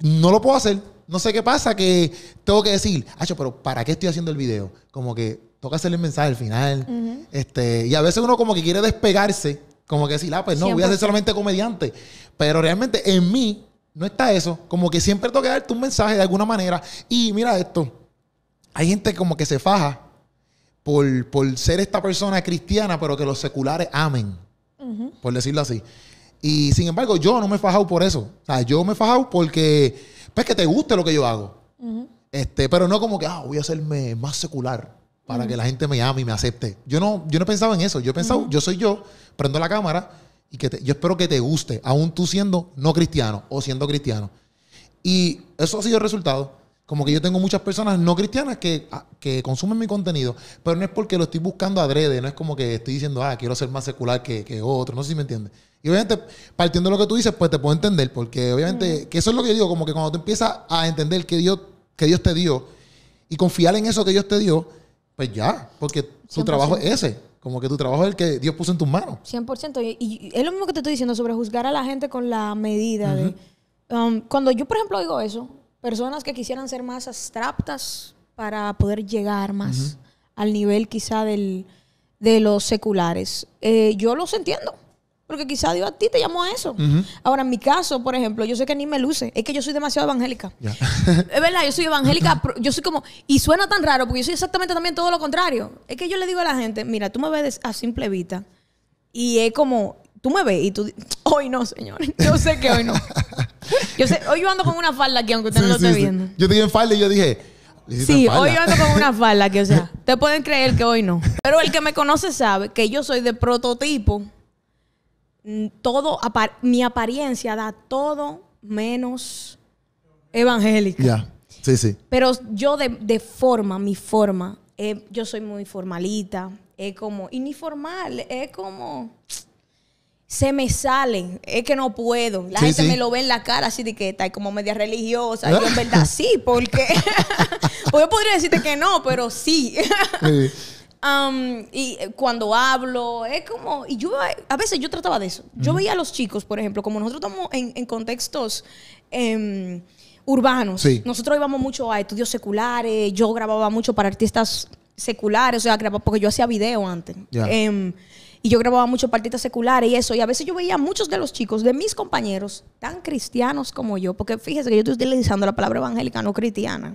no lo puedo hacer. No sé qué pasa, que tengo que decir, pero ¿para qué estoy haciendo el video? Como que toca hacerle el mensaje al final. este, y a veces uno como que quiere despegarse, como que decir, ah, pues no, voy a ser solamente comediante. Pero realmente en mí no está eso. Como que siempre toca que darte un mensaje de alguna manera. Y mira esto, hay gente como que se faja por, ser esta persona cristiana, pero que los seculares amen, por decirlo así. Y sin embargo, yo no me he fajado por eso. O sea, yo me he fajado porque, pues, que te guste lo que yo hago. este, pero no como que, ah, voy a hacerme más secular para que la gente me ame y me acepte. Yo no, yo no pensaba en eso. Yo he pensado, yo soy yo, prendo la cámara y que yo espero que te guste, aún tú siendo no cristiano o siendo cristiano. Y eso ha sido el resultado. Como que yo tengo muchas personas no cristianas ah, que, consumen mi contenido, pero no es porque lo estoy buscando adrede, no es como que estoy diciendo, ah, quiero ser más secular que, otro, no sé si me entiendes. Y obviamente, partiendo de lo que tú dices, pues te puedo entender, porque obviamente, mm. que eso es lo que yo digo, como que cuando tú empiezas a entender que Dios, que Dios te dio y confiar en eso que Dios te dio, pues ya, porque tu trabajo es ese. Como que tu trabajo es el que Dios puso en tus manos. 100%. Y, es lo mismo que te estoy diciendo sobre juzgar a la gente con la medida de... Um, cuando yo, por ejemplo, digo eso, personas que quisieran ser más abstractas para poder llegar más al nivel quizá del, de los seculares. Eh, yo los entiendo. Porque quizá Dios a ti te llamó a eso. Ahora, en mi caso, por ejemplo, yo sé que ni me luce. Es que yo soy demasiado evangélica. es verdad, yo soy evangélica. Yo soy como... Y suena tan raro porque yo soy exactamente también todo lo contrario. Es que yo le digo a la gente, mira, tú me ves a simple vista. Y es como... Tú me ves y tú... Hoy no, señores. Yo sé que hoy no. Yo sé, hoy yo ando con una falda aquí, aunque usted no lo viendo. Yo te falda y yo dije. Sí, hoy yo ando con una falda aquí, o sea, te pueden creer que hoy no. Pero el que me conoce sabe que yo soy de prototipo. Mm, todo, mi apariencia da todo menos evangélica. Ya, sí, sí. Pero yo de, forma, mi forma, eh, yo soy muy formalita, es como, y ni es como se me salen, es que no puedo. La gente me lo ve en la cara así de que está como media religiosa. Yo en verdad sí, porque pues O yo podría decirte que no, pero sí. Um, y eh, cuando hablo, es como, y yo eh, a veces yo trataba de eso. Yo veía a los chicos, por ejemplo, como nosotros estamos en, contextos... Em, urbanos. Nosotros íbamos mucho a estudios seculares, yo grababa mucho para artistas seculares, o sea, grababa, porque yo hacía video antes. Em, y yo grababa muchos partidos seculares y eso. Y a veces yo veía a muchos de los chicos, de mis compañeros, tan cristianos como yo, porque fíjese que yo estoy utilizando la palabra evangélica, no cristiana.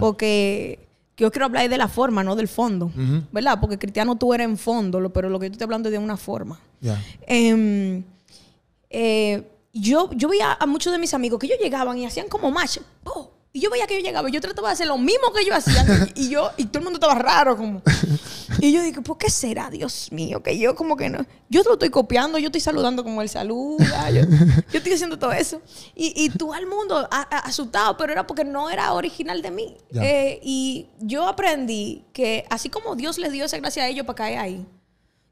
Porque yo quiero hablar de la forma, no del fondo, ¿verdad? Porque cristiano tú eres en fondo, pero lo que yo estoy hablando es de una forma. Em, eh, yo, yo veía a muchos de mis amigos que ellos llegaban y hacían como match. Y yo veía que yo llegaba, yo trataba de hacer lo mismo que yo hacía. y yo, y todo el mundo estaba raro, como. Y yo dije ¿por qué será, Dios mío? Que yo como que no. Yo te lo estoy copiando, yo estoy saludando como él saluda, yo, estoy haciendo todo eso. Y, y todo el mundo asustado, pero era porque no era original de mí. Eh, y yo aprendí que así como Dios les dio esa gracia a ellos para caer ahí,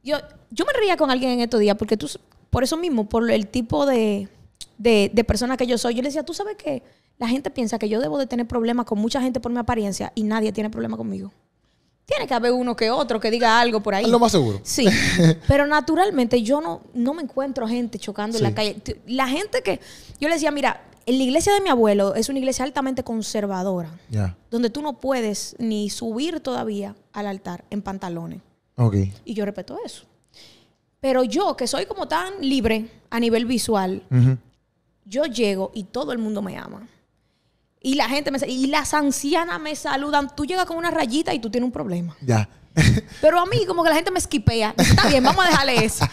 yo, yo me reía con alguien en estos días, porque tú, por eso mismo, por el tipo de, de, de persona que yo soy, yo le decía, ¿tú sabes qué? la gente piensa que yo debo de tener problemas con mucha gente por mi apariencia y nadie tiene problema conmigo. Tiene que haber uno que otro que diga algo por ahí. lo más seguro. Sí. Pero naturalmente yo no, no me encuentro gente chocando en la calle. La gente que. Yo le decía, mira, en la iglesia de mi abuelo es una iglesia altamente conservadora. Donde tú no puedes ni subir todavía al altar en pantalones. Okay. Y yo respeto eso. Pero yo, que soy como tan libre a nivel visual, yo llego y todo el mundo me ama. Y la gente me y las ancianas me saludan. Tú llegas con una rayita y tú tienes un problema. Ya. Pero a mí como que la gente me esquipea. Está bien, vamos a dejarle eso.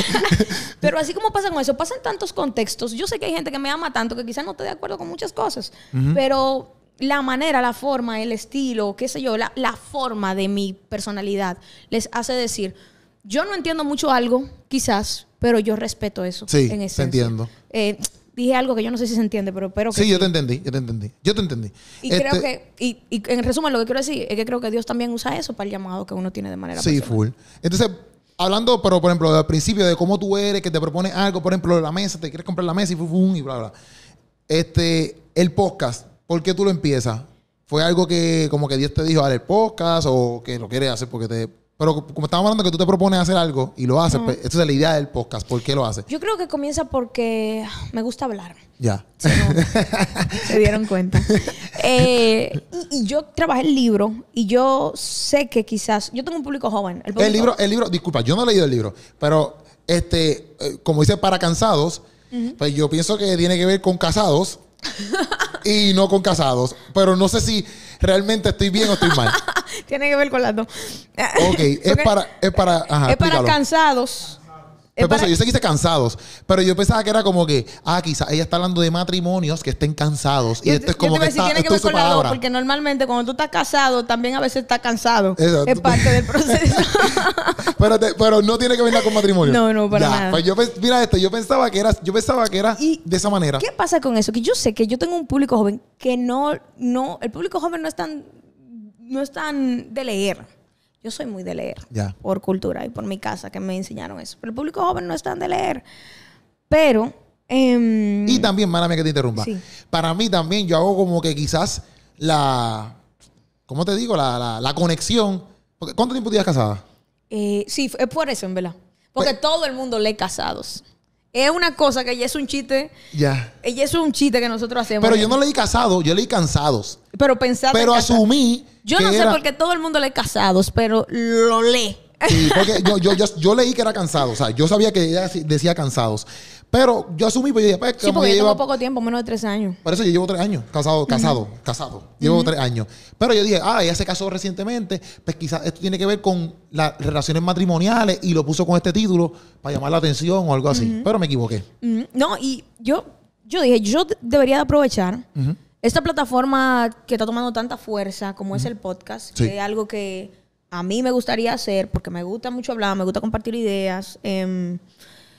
Pero así como pasa con eso, pasan tantos contextos. Yo sé que hay gente que me ama tanto que quizás no esté de acuerdo con muchas cosas, pero la manera, la forma, el estilo, qué sé yo, la, la forma de mi personalidad les hace decir, yo no entiendo mucho algo, quizás, pero yo respeto eso. Sí, te entiendo. Eh, dije algo que yo no sé si se entiende, pero espero que. Sí, yo te entendí, yo te entendí. Yo te entendí. Y creo este que, y, en resumen, lo que quiero decir es que creo que Dios también usa eso para el llamado que uno tiene de manera. Sí, full. Entonces, hablando, pero por ejemplo, al principio de cómo tú eres, que te propones algo, por ejemplo, la mesa, te quieres comprar la mesa y y bla, bla. Este, el podcast, ¿por qué tú lo empiezas? ¿Fue algo que como que Dios te dijo, haz el podcast o que lo quieres hacer porque te pero como estamos hablando que tú te propones hacer algo y lo haces, Esta pues, es la idea del podcast. ¿Por qué lo haces? Yo creo que comienza porque me gusta hablar. Ya. se dieron cuenta. Eh, y, yo trabajé el libro y yo sé que quizás... Yo tengo un público joven. El, libro, el libro, disculpa, yo no he leído el libro, pero este, eh, como dice, para cansados, pues yo pienso que tiene que ver con casados y no con casados. Pero no sé si realmente estoy bien o estoy mal. Tiene que ver con las dos. Ok, es para, es para, para cansados yo sé que hice cansados, pero yo pensaba que era como que, ah, quizás ella está hablando de matrimonios que estén cansados. Y esto es como que, está, tiene que ver con porque normalmente cuando tú estás casado, también a veces estás cansado. Es parte del proceso. pero, no tiene que ver nada con matrimonio. No, no, para nada. Pues yo, mira esto, yo pensaba que era, yo pensaba que era ¿Y de esa manera. ¿Qué pasa con eso? Que yo sé que yo tengo un público joven que no, no, el público joven no es tan, no es tan de leer. Yo soy muy de leer por cultura y por mi casa que me enseñaron eso. Pero el público joven no es tan de leer. Pero. Em, y también, mala que te interrumpa. Para mí también, yo hago como que quizás la. ¿Cómo te digo? La, conexión. ¿Cuánto tiempo tienes casada? Eh, sí, es por eso, en verdad. Porque pues todo el mundo lee casados es una cosa que ella es un chiste. Ya. Ella es un chiste que nosotros hacemos. Pero yo no leí casado, yo leí cansados. Pero pensaba. Pero asumí. Yo no sé por qué todo el mundo lee casados, pero lo lee. Sí, porque yo, yo, leí que era cansado. O sea, yo sabía que ella decía cansados. Pero yo asumí, pues yo dije, pues, Sí, porque yo poco tiempo, menos de tres años. Por eso yo llevo tres años, casado, casado, casado. Llevo tres años. Pero yo dije, ah, ella se casó recientemente, pues quizás esto tiene que ver con las relaciones matrimoniales y lo puso con este título para llamar la atención o algo así. Pero me equivoqué. No, y yo, yo dije, yo debería aprovechar esta plataforma que está tomando tanta fuerza como es el podcast, que es algo que a mí me gustaría hacer porque me gusta mucho hablar, me gusta compartir ideas. Eh,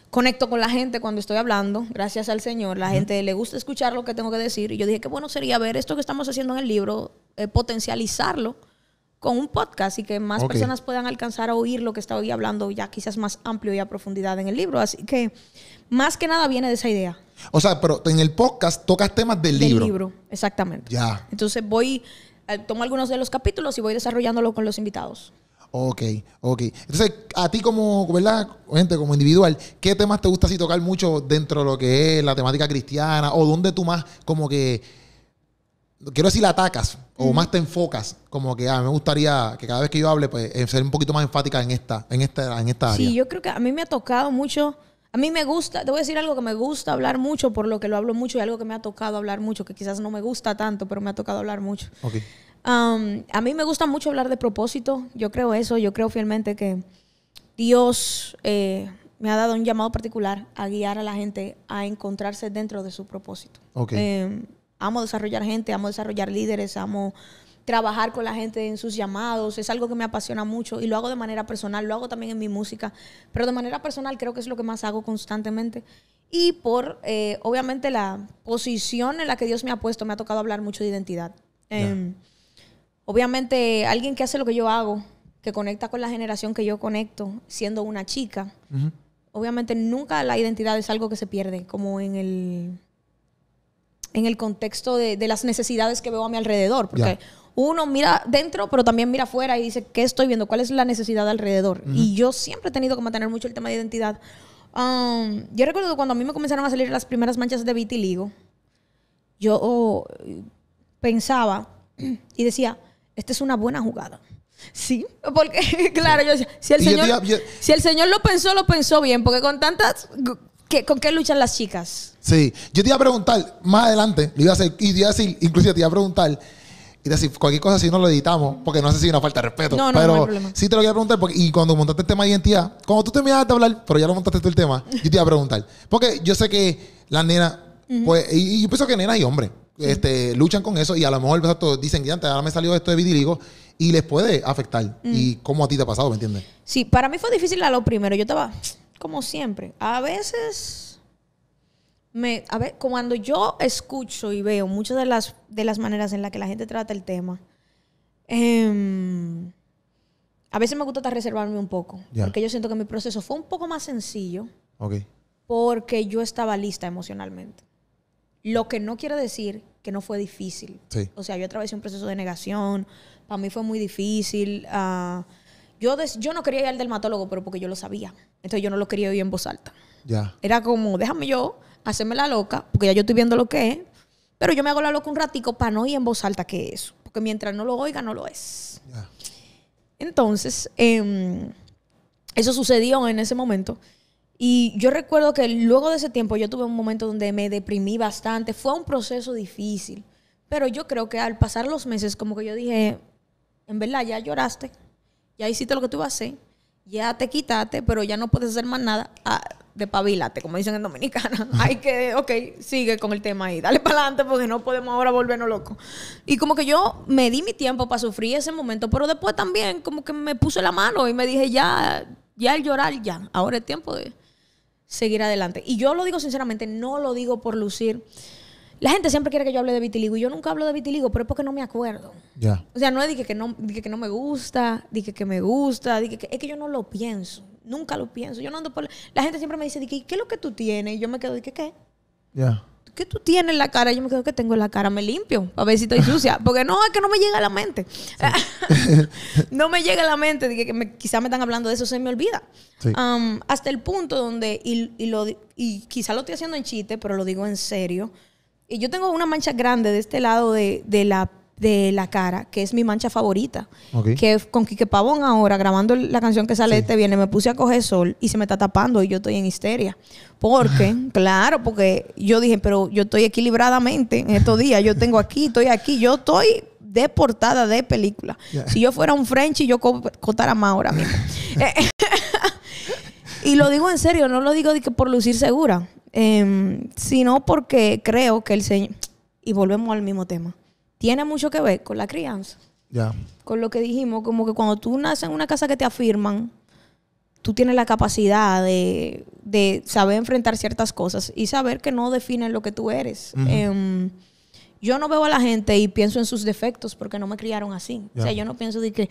conecto con la gente cuando estoy hablando, gracias al Señor. La gente le gusta escuchar lo que tengo que decir. Y yo dije, que bueno sería ver esto que estamos haciendo en el libro, eh, potencializarlo con un podcast y que más personas puedan alcanzar a oír lo que estoy hablando ya quizás más amplio y a profundidad en el libro. Así que más que nada viene de esa idea. O sea, pero en el podcast tocas temas del, libro. Del libro, exactamente. Ya. Entonces voy, eh, tomo algunos de los capítulos y voy desarrollándolo con los invitados. Ok, ok. Entonces, a ti como, ¿verdad? Gente, como individual, ¿qué temas te gusta así tocar mucho dentro de lo que es la temática cristiana? ¿O dónde tú más como que, quiero decir, la atacas o más te enfocas? Como que ah, me gustaría que cada vez que yo hable, pues, eh, ser un poquito más enfática en esta, en esta, en esta área. Sí, yo creo que a mí me ha tocado mucho... A mí me gusta, te voy a decir algo que me gusta hablar mucho, por lo que lo hablo mucho y algo que me ha tocado hablar mucho, que quizás no me gusta tanto, pero me ha tocado hablar mucho. Okay. Um, a mí me gusta mucho hablar de propósito. Yo creo eso. Yo creo fielmente que Dios eh, me ha dado un llamado particular a guiar a la gente a encontrarse dentro de su propósito. Em, amo desarrollar gente, amo desarrollar líderes, amo trabajar con la gente en sus llamados. Es algo que me apasiona mucho y lo hago de manera personal, lo hago también en mi música, pero de manera personal creo que es lo que más hago constantemente. Y por, eh, obviamente, la posición en la que Dios me ha puesto, me ha tocado hablar mucho de identidad obviamente alguien que hace lo que yo hago, que conecta con la generación que yo conecto, siendo una chica, obviamente nunca la identidad es algo que se pierde, como en el, en el contexto de, las necesidades que veo a mi alrededor, porque uno mira dentro, pero también mira afuera y dice, ¿qué estoy viendo? ¿Cuál es la necesidad alrededor? Y yo siempre he tenido que mantener mucho el tema de identidad. Um, yo recuerdo cuando a mí me comenzaron a salir las primeras manchas de vitiligo, yo oh, pensaba y decía, esta es una buena jugada. Sí, porque claro, yo si el, señor, lo pensó, lo pensó bien, porque con tantas... ¿Con qué luchan las chicas? Sí, yo te iba a preguntar más adelante, iba a y te iba a decir, inclusive te iba a preguntar, y decir, cualquier cosa si no lo editamos, porque no sé si una falta de respeto. No, no, pero no sí te lo voy a preguntar, porque, y cuando montaste el tema de identidad, cuando tú terminaste de hablar, pero ya lo montaste tú el tema, yo te iba a preguntar. Porque yo sé que las nenas, pues, y, yo pienso que nenas y hombres, este, luchan con eso y a lo mejor dicen, ya, ahora me salió esto de vitiligo y les puede afectar. Mm. ¿Y cómo a ti te ha pasado, me entiendes? Sí, para mí fue difícil a lo primero. Yo estaba, como siempre, a veces, me, a ver, cuando yo escucho y veo muchas de las, de las maneras en las que la gente trata el tema, em, a veces me gusta reservarme un poco, porque yo siento que mi proceso fue un poco más sencillo, porque yo estaba lista emocionalmente. Lo que no quiero decir que no fue difícil. O sea, yo atravesé un proceso de negación, para mí fue muy difícil. Ah, yo, no quería ir al dermatólogo, pero porque yo lo sabía. Entonces yo no lo quería oír en voz alta. Ya. Era como, déjame yo hacerme la loca, porque ya yo estoy viendo lo que es, pero yo me hago la loca un ratico para no ir en voz alta que eso. Porque mientras no lo oiga, no lo es. Entonces, em, eso sucedió en ese momento. Y yo recuerdo que luego de ese tiempo yo tuve un momento donde me deprimí bastante. Fue un proceso difícil. Pero yo creo que al pasar los meses, como que yo dije, en verdad, ya lloraste, ya hiciste lo que tú vas a hacer, ya te quitaste, pero ya no puedes hacer más nada. Ah, de como dicen en Dominicana. Hay que, ok, sigue con el tema ahí, dale para adelante porque no podemos ahora volvernos locos. Y como que yo me di mi tiempo para sufrir ese momento, pero después también como que me puse la mano y me dije, ya, ya el llorar, ya, ahora es tiempo de seguir adelante. Y yo lo digo sinceramente, no lo digo por lucir. La gente siempre quiere que yo hable de vitiligo y yo nunca hablo de vitiligo, pero es porque no me acuerdo. Ya O sea, no es que, no, que no me gusta, dije que me gusta, que, es que yo no lo pienso, nunca lo pienso. Yo no ando por la, gente siempre me dice, que, ¿qué es lo que tú tienes? Y yo me quedo de que, ¿qué? Ya. ¿qué tú tienes la cara? Yo me quedo que tengo la cara, me limpio, a ver si estoy sucia. Porque no, es que no me llega a la mente. no me llega a la mente, de que me, quizá me están hablando de eso, se me olvida. Um, hasta el punto donde, y, y, lo, y quizá lo estoy haciendo en chiste, pero lo digo en serio. Y yo tengo una mancha grande de este lado de, de la de la cara, que es mi mancha favorita. Que con Quique Pavón ahora, grabando la canción que sale este viernes, me puse a coger sol y se me está tapando y yo estoy en histeria. Porque, claro, porque yo dije, pero yo estoy equilibradamente en estos días, yo tengo aquí, estoy aquí, yo estoy de portada de película. Si yo fuera un French Y yo cotara más ahora mismo. Eh, y lo digo en serio, no lo digo por lucir segura, em, sino porque creo que el Señor... Y volvemos al mismo tema tiene mucho que ver con la crianza. Ya. Con lo que dijimos, como que cuando tú naces en una casa que te afirman, tú tienes la capacidad de, saber enfrentar ciertas cosas y saber que no definen lo que tú eres. Em, yo no veo a la gente y pienso en sus defectos porque no me criaron así. O sea, yo no pienso de que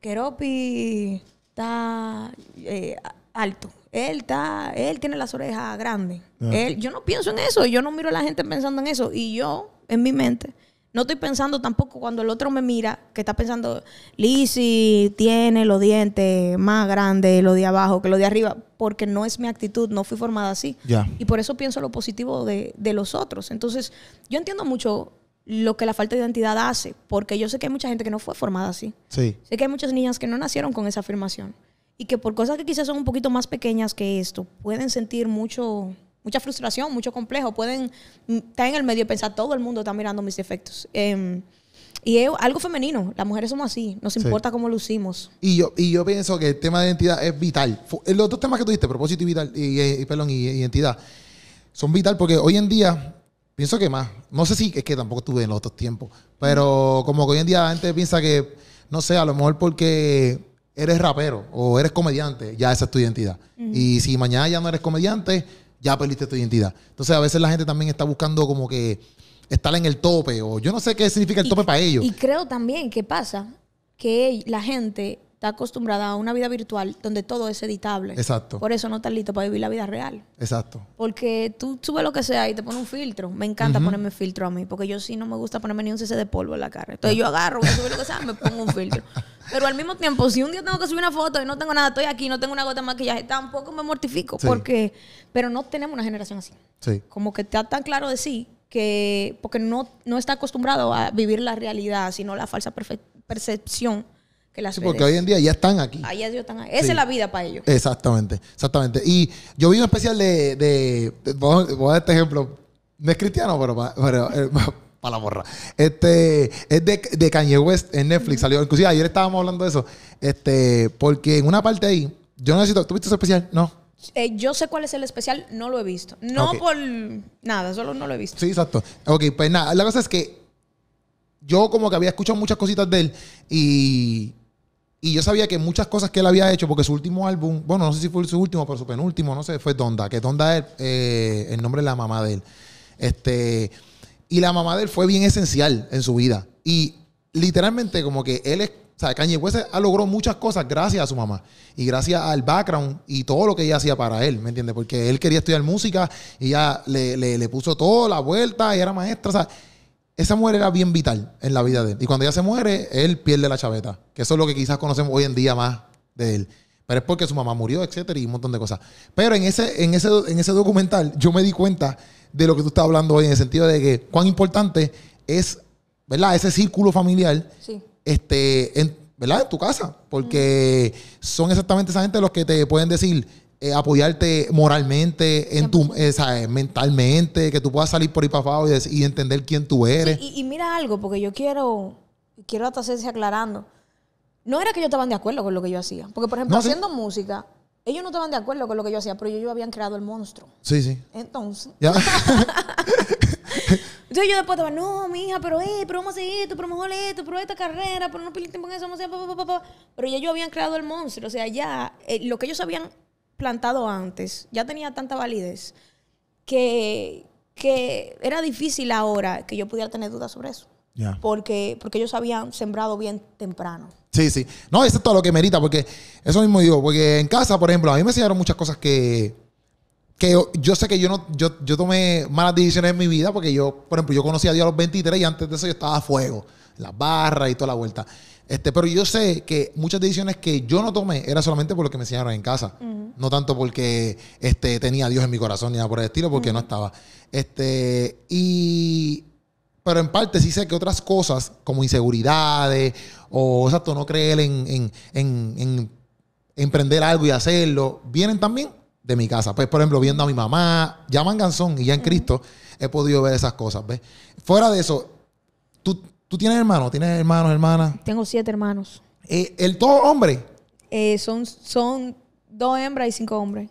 Keropi está eh, alto. Él está, él tiene las orejas grandes. yo no pienso en eso. Yo no miro a la gente pensando en eso. Y yo, en mi mente, no estoy pensando tampoco cuando el otro me mira, que está pensando, Lizzie tiene los dientes más grandes, los de abajo, que los de arriba, porque no es mi actitud, no fui formada así. Y por eso pienso lo positivo de, de los otros. Entonces, yo entiendo mucho lo que la falta de identidad hace, porque yo sé que hay mucha gente que no fue formada así. Sí. Sé que hay muchas niñas que no nacieron con esa afirmación y que por cosas que quizás son un poquito más pequeñas que esto, pueden sentir mucho mucha frustración, mucho complejo. Pueden mm, estar en el medio y pensar, todo el mundo está mirando mis defectos. Em, y es algo femenino. Las mujeres somos así. Nos importa cómo lucimos. Y yo, y yo pienso que el tema de identidad es vital. Eh, los dos temas que tuviste, propósito y vital, y, y identidad, son vital porque hoy en día, pienso que más. No sé si es que tampoco estuve en los otros tiempos. Pero mm. como que hoy en día la gente piensa que, no sé, a lo mejor porque eres rapero o eres comediante, ya esa es tu identidad. Y si mañana ya no eres comediante, ya perdiste tu identidad. Entonces, a veces la gente también está buscando como que estar en el tope o yo no sé qué significa el tope para ellos. Y creo también que pasa que la gente está acostumbrada a una vida virtual donde todo es editable. Exacto. Por eso no está listo para vivir la vida real. Exacto. Porque tú subes lo que sea y te pones un filtro. Me encanta ponerme filtro a mí, porque yo sí no me gusta ponerme ni un cc de polvo en la cara. Entonces yo agarro, voy a lo que sea, me pongo un filtro. Pero al mismo tiempo, si un día tengo que subir una foto y no tengo nada, estoy aquí, no tengo una gota de maquillaje, tampoco me mortifico, porque, pero no tenemos una generación así. Sí. Como que está tan claro de sí que, porque no, no está acostumbrado a vivir la realidad, sino la falsa percepción porque hoy en día ya están aquí. ya están Esa es la vida para ellos. Exactamente, exactamente. Y yo vi un especial de, voy a dar este ejemplo, no es cristiano, pero, para, eh, la morra Este, es de, de West en Netflix, salió, inclusive ayer estábamos hablando de eso, este, porque en una parte ahí, yo no necesito, ¿tú viste ese especial? No. Eh, yo sé cuál es el especial, no lo he visto. No por nada, solo no lo he visto. Sí, exacto. Ok, pues nada, la cosa es que yo como que había escuchado muchas cositas de él y y yo sabía que muchas cosas que él había hecho, porque su último álbum, bueno, no sé si fue su último, pero su penúltimo, no sé, fue Donda, que Donda es eh, el nombre de la mamá de él. Este, y la mamá de él fue bien esencial en su vida. Y literalmente como que él es, o sea, Kanye West ha logrado muchas cosas gracias a su mamá y gracias al background y todo lo que ella hacía para él, ¿me entiendes? Porque él quería estudiar música y ella le, puso toda la vuelta y era maestra, o sea, esa mujer era bien vital en la vida de él. Y cuando ella se muere, él pierde la chaveta. Que eso es lo que quizás conocemos hoy en día más de él. Pero es porque su mamá murió, etcétera, y un montón de cosas. Pero en ese, en ese, en ese documental, yo me di cuenta de lo que tú estás hablando hoy, en el sentido de que cuán importante es, ¿verdad? Ese círculo familiar. Sí. Este, ¿verdad? En tu casa. Porque son exactamente esa gente los que te pueden decir, eh, apoyarte moralmente, en tu, eh, mentalmente, que tú puedas salir por ahí para abajo y, entender quién tú eres. y, mira algo, porque yo quiero, quiero hasta hacerse aclarando. No era que ellos estaban de acuerdo con lo que yo hacía. Porque, por ejemplo, haciendo música, ellos no estaban de acuerdo con lo que yo hacía, pero ellos, habían creado el monstruo. Sí, sí. Entonces. Entonces yo después estaba, no, hija pero, eh, pero vamos a hacer esto, pero mejor esto, pero esta carrera, pero no tiempo en eso, Pero ya ellos habían creado el monstruo. O sea, ya eh, lo que ellos habían plantado antes ya tenía tanta validez que, que era difícil ahora que yo pudiera tener dudas sobre eso. Porque, porque ellos habían sembrado bien temprano. Sí, sí. No, eso es todo lo que merita, porque eso mismo digo, porque en casa, por ejemplo, a mí me enseñaron muchas cosas que, que yo, sé que yo no, yo, yo tomé malas decisiones en mi vida, porque yo, por ejemplo, yo conocí a Dios a los 23 y antes de eso yo estaba a fuego, las barras y toda la vuelta. Este, pero yo sé que muchas decisiones que yo no tomé era solamente por lo que me enseñaron en casa. No tanto porque este, tenía a Dios en mi corazón ni nada por el estilo, porque no estaba. Este, Pero en parte sí sé que otras cosas, como inseguridades, o no creer en, emprender algo y hacerlo, vienen también de mi casa. Pues, por ejemplo, viendo a mi mamá, ya Manganzón y ya en Cristo, he podido ver esas cosas. ¿ves? Fuera de eso, tú ¿Tú tienes hermanos? ¿Tienes hermanos, hermanas? Tengo siete hermanos. Eh, ¿El todo hombre? Eh, son, son dos hembras y cinco hombres.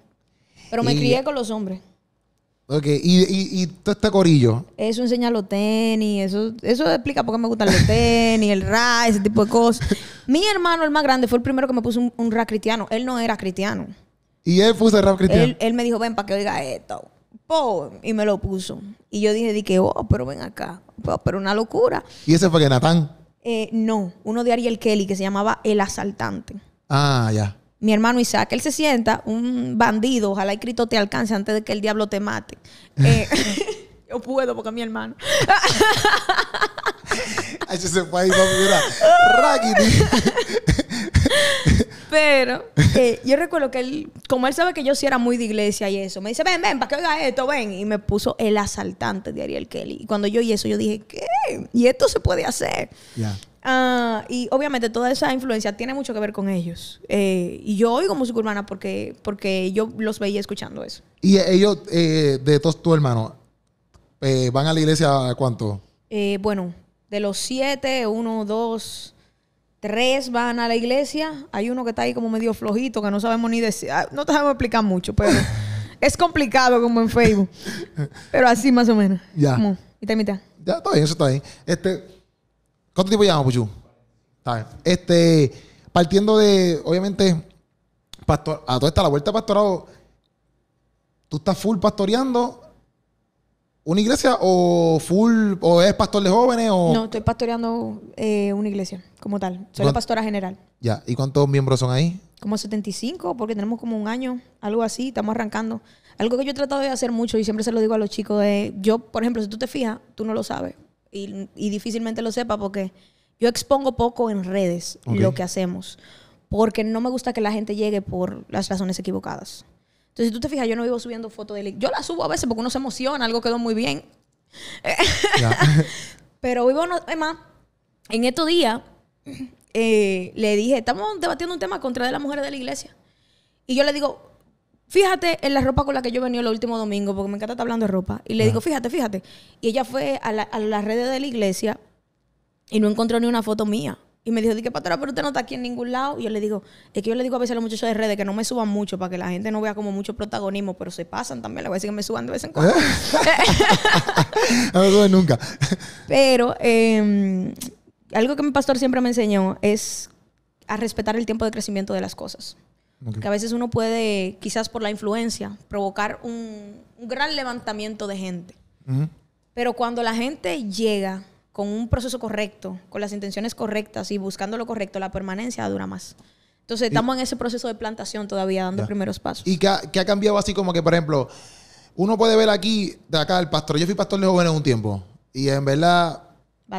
Pero me crié con los hombres. Ok, y, y, y todo este corillo. Eso enseña los tenis, eso, eso explica por qué me gustan los tenis, el rap, ese tipo de cosas. Mi hermano, el más grande, fue el primero que me puso un, rap cristiano. Él no era cristiano. Y él puso el rap cristiano. él me dijo, ven para que oiga esto y me lo puso. Y yo dije, di que, oh, pero ven acá, pero una locura. ¿Y ese fue que Natán? Eh, no, uno de Ariel Kelly que se llamaba El Asaltante. Ah, ya. Mi hermano Isaac, él se sienta, un bandido, ojalá el Cristo te alcance antes de que el diablo te mate. Eh, yo puedo porque mi hermano. Ay, se fue ahí, Pero eh, yo recuerdo que él, como él sabe que yo sí era muy de iglesia y eso, me dice, ven, ven, para que haga esto, ven. Y me puso el asaltante de Ariel Kelly. Y cuando yo oí eso, yo dije, ¿qué? Y esto se puede hacer. Ah, y obviamente toda esa influencia tiene mucho que ver con ellos. Eh, y yo oigo música urbana porque, porque yo los veía escuchando eso. ¿Y ellos, eh, de todos tus hermanos, van a la iglesia cuánto? bueno, de los siete, uno, dos, Tres van a la iglesia. Hay uno que está ahí como medio flojito, que no sabemos ni decir. Ah, no te sabemos explicar mucho, pero es complicado como en Facebook. pero así más o menos. Ya. y te y Ya, está bien, eso está bien. Este, ¿Cuánto tiempo llevamos, Puchu? Este, partiendo de, obviamente, pastor, a toda esta la vuelta de pastorado, tú estás full pastoreando ¿Una iglesia o full, o es pastor de jóvenes o...? No, estoy pastoreando eh, una iglesia como tal. Soy la pastora general. Ya, ¿y cuántos miembros son ahí? Como 75, porque tenemos como un año, algo así, estamos arrancando. Algo que yo he tratado de hacer mucho y siempre se lo digo a los chicos Yo, por ejemplo, si tú te fijas, tú no lo sabes y, difícilmente lo sepa porque yo expongo poco en redes lo que hacemos porque no me gusta que la gente llegue por las razones equivocadas. Entonces, si tú te fijas, yo no vivo subiendo fotos de Yo la subo a veces porque uno se emociona, algo quedó muy bien. Pero vivo, más, en estos días eh, le dije, estamos debatiendo un tema contra de las mujeres de la iglesia. Y yo le digo, fíjate en la ropa con la que yo venía el último domingo, porque me encanta estar hablando de ropa. Y le digo, fíjate, fíjate. Y ella fue a las redes de la iglesia y no encontró ni una foto mía. Y me dijo, dije, pastora, pero usted no está aquí en ningún lado. Y yo le digo, es que yo le digo a veces a los muchachos de redes que no me suban mucho para que la gente no vea como mucho protagonismo, pero se pasan también. Le voy a decir que me suban de vez en cuando. no me nunca. pero em, algo que mi pastor siempre me enseñó es a respetar el tiempo de crecimiento de las cosas. Que a veces uno puede, quizás por la influencia, provocar un, gran levantamiento de gente. Pero cuando la gente llega con un proceso correcto, con las intenciones correctas y buscando lo correcto, la permanencia dura más. Entonces estamos en ese proceso de plantación todavía, dando primeros pasos. ¿Y qué ha, cambiado así como que, por ejemplo, uno puede ver aquí, de acá, el pastor, yo fui pastor de jóvenes un tiempo, y en verdad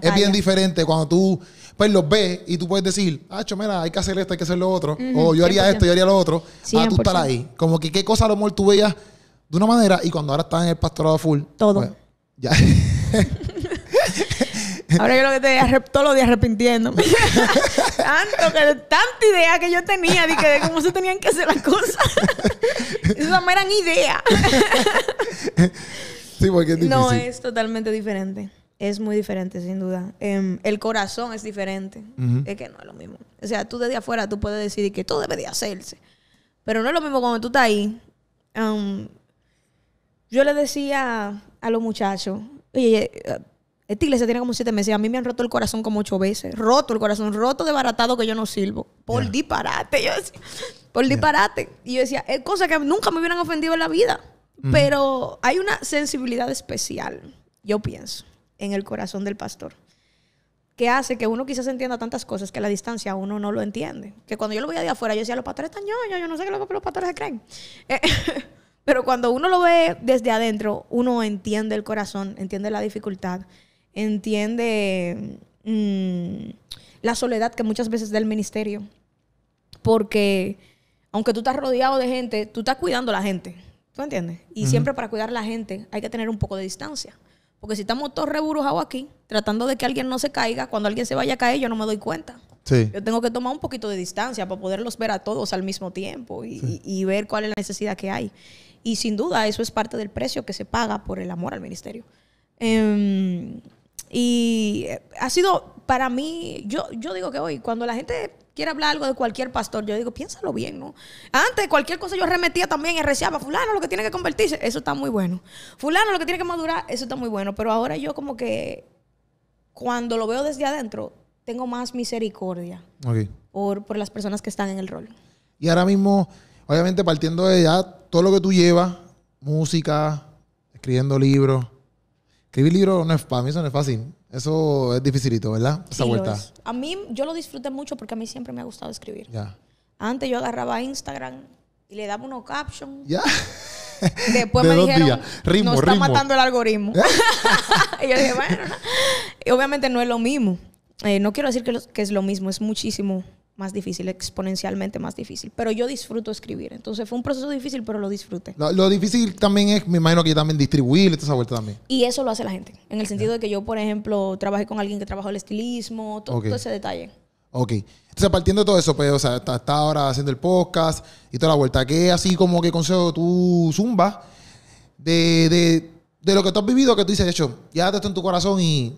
es bien diferente cuando tú pues los ves y tú puedes decir, ah, mira, hay que hacer esto, hay que hacer lo otro, o yo haría esto, yo haría lo otro, ah, tú estás ahí. Como que qué cosa lo mejor tú veías de una manera y cuando ahora estás en el pastorado full. Todo. Pues, ya. Ahora yo lo que te todos los días arrepintiéndome. Tanto que, tanta idea que yo tenía de, que, cómo se tenían que hacer las cosas. Esas no eran ideas. sí, es No, es totalmente diferente. Es muy diferente, sin duda. Em, el corazón es diferente. Es que no es lo mismo. O sea, tú desde afuera tú puedes decir que todo debe de hacerse. Pero no es lo mismo cuando tú estás ahí. Em, yo le decía a los muchachos, esta iglesia tiene como siete meses. A mí me han roto el corazón como ocho veces. Roto el corazón, roto, desbaratado que yo no sirvo. Por disparate, yo decía. Por disparate. Y yo decía, es cosa que nunca me hubieran ofendido en la vida. Pero hay una sensibilidad especial, yo pienso, en el corazón del pastor que hace que uno quizás entienda tantas cosas que a la distancia uno no lo entiende. Que cuando yo lo veía de afuera, yo decía, los pastores están ñoños, yo no sé qué lo que los pastores creen. Eh, pero cuando uno lo ve desde adentro, uno entiende el corazón, entiende la dificultad, entiende mm, la soledad que muchas veces da el ministerio. Porque aunque tú estás rodeado de gente, tú estás cuidando a la gente. ¿Tú entiendes? Y siempre para cuidar a la gente hay que tener un poco de distancia. Porque si estamos todos reburujados aquí, tratando de que alguien no se caiga, cuando alguien se vaya a caer, yo no me doy cuenta. Yo tengo que tomar un poquito de distancia para poderlos ver a todos al mismo tiempo y, ver cuál es la necesidad que hay. Y sin duda, eso es parte del precio que se paga por el amor al ministerio. Em, y eh, ha sido para mí, yo, yo digo que hoy, cuando la gente quiere hablar algo de cualquier pastor, yo digo, piénsalo bien, ¿no? Antes, cualquier cosa yo remetía también y reciaba, fulano, lo que tiene que convertirse, eso está muy bueno. Fulano, lo que tiene que madurar, eso está muy bueno. Pero ahora yo como que, cuando lo veo desde adentro, tengo más misericordia por, por las personas que están en el rol. Y ahora mismo, obviamente partiendo de ya todo lo que tú llevas, música, escribiendo libros, Escribir libros no es, para mí eso no es fácil. Eso es dificilito, ¿verdad? Esa vuelta. A mí, yo lo disfruté mucho porque a mí siempre me ha gustado escribir. Antes yo agarraba Instagram y le daba unos captions. Ya. Después me dijeron, nos está matando el algoritmo. ¿Eh? y yo dije, bueno, obviamente no es lo mismo. Eh, no quiero decir que es lo mismo, es muchísimo más difícil, exponencialmente más difícil. Pero yo disfruto escribir. Entonces fue un proceso difícil, pero lo disfruté. Lo, difícil también es, me imagino que también distribuir esa vuelta también. Y eso lo hace la gente. En el sentido de que yo, por ejemplo, trabajé con alguien que trabajó el estilismo, todo, ese detalle. Ok. Entonces, partiendo de todo eso, pues, o está, ahora haciendo el podcast y toda la vuelta. ¿Qué así como que consejo tú zumba de, de, de lo que tú has vivido que tú dices, de hecho, ya te está en tu corazón y...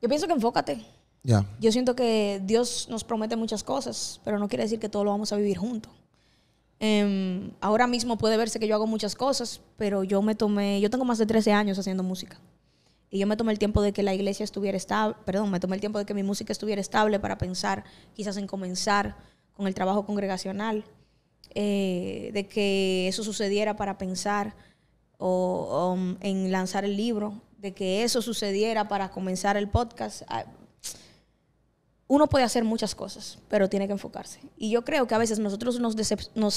Yo pienso que enfócate. Yo siento que Dios nos promete muchas cosas, pero no quiere decir que todo lo vamos a vivir juntos. Em, ahora mismo puede verse que yo hago muchas cosas, pero yo me tomé, yo tengo más de 13 años haciendo música. Y yo me tomé el tiempo de que la iglesia estuviera estable, perdón, me tomé el tiempo de que mi música estuviera estable para pensar quizás en comenzar con el trabajo congregacional, eh, de que eso sucediera para pensar o, mm, en lanzar el libro, de que eso sucediera para comenzar el podcast. Ah, uno puede hacer muchas cosas, pero tiene que enfocarse. Y yo creo que a veces nosotros nos,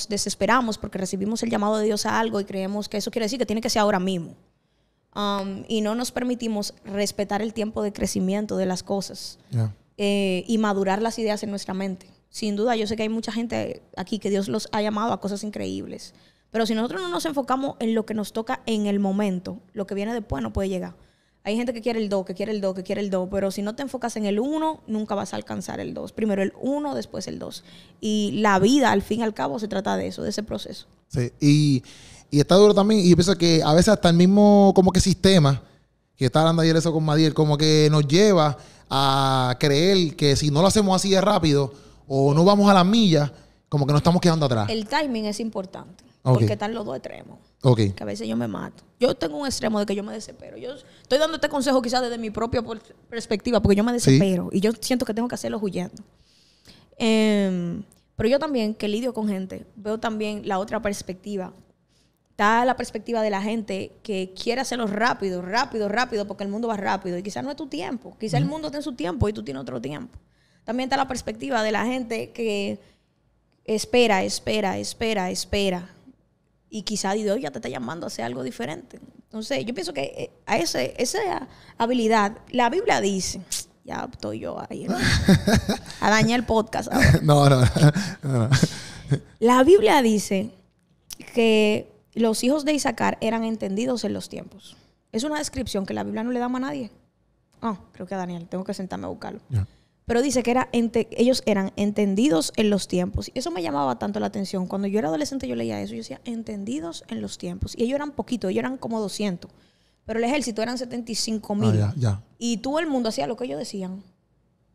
desesperamos porque recibimos el llamado de Dios a algo y creemos que eso quiere decir que tiene que ser ahora mismo. Um, y no nos permitimos respetar el tiempo de crecimiento de las cosas eh, y madurar las ideas en nuestra mente. Sin duda, yo sé que hay mucha gente aquí que Dios los ha llamado a cosas increíbles. Pero si nosotros no nos enfocamos en lo que nos toca en el momento, lo que viene después no puede llegar. Hay gente que quiere el 2, que quiere el 2, que quiere el 2, pero si no te enfocas en el 1, nunca vas a alcanzar el 2. Primero el 1, después el 2. Y la vida, al fin y al cabo, se trata de eso, de ese proceso. Sí, y, está duro también, y pienso que a veces hasta el mismo como que sistema, que está hablando ayer eso con Madiel, como que nos lleva a creer que si no lo hacemos así de rápido o no vamos a la milla, como que nos estamos quedando atrás. El timing es importante, porque están los dos extremos. Que a veces yo me mato. Yo tengo un extremo de que yo me desespero. Yo estoy dando este consejo quizás desde mi propia perspectiva, porque yo me desespero y yo siento que tengo que hacerlo huyendo. Em, pero yo también, que lidio con gente, veo también la otra perspectiva. Está la perspectiva de la gente que quiere hacerlo rápido, rápido, rápido, porque el mundo va rápido. Y quizás no es tu tiempo. Quizás el mundo tiene su tiempo y tú tienes otro tiempo. También está la perspectiva de la gente que espera, espera, espera, espera y quizá Dios ya te está llamando a hacer algo diferente. Entonces, yo pienso que eh, a ese, esa habilidad, la Biblia dice, ya estoy yo ahí, a dañar el podcast. No, no, no, La Biblia dice que los hijos de Isaac eran entendidos en los tiempos. Es una descripción que la Biblia no le da a nadie. Ah, creo que a Daniel, tengo que sentarme a buscarlo pero dice que era ellos eran entendidos en los tiempos. Y eso me llamaba tanto la atención. Cuando yo era adolescente yo leía eso, yo decía, entendidos en los tiempos. Y ellos eran poquitos, ellos eran como 200, pero el ejército eran 75 mil. Ah, y todo el mundo hacía lo que ellos decían,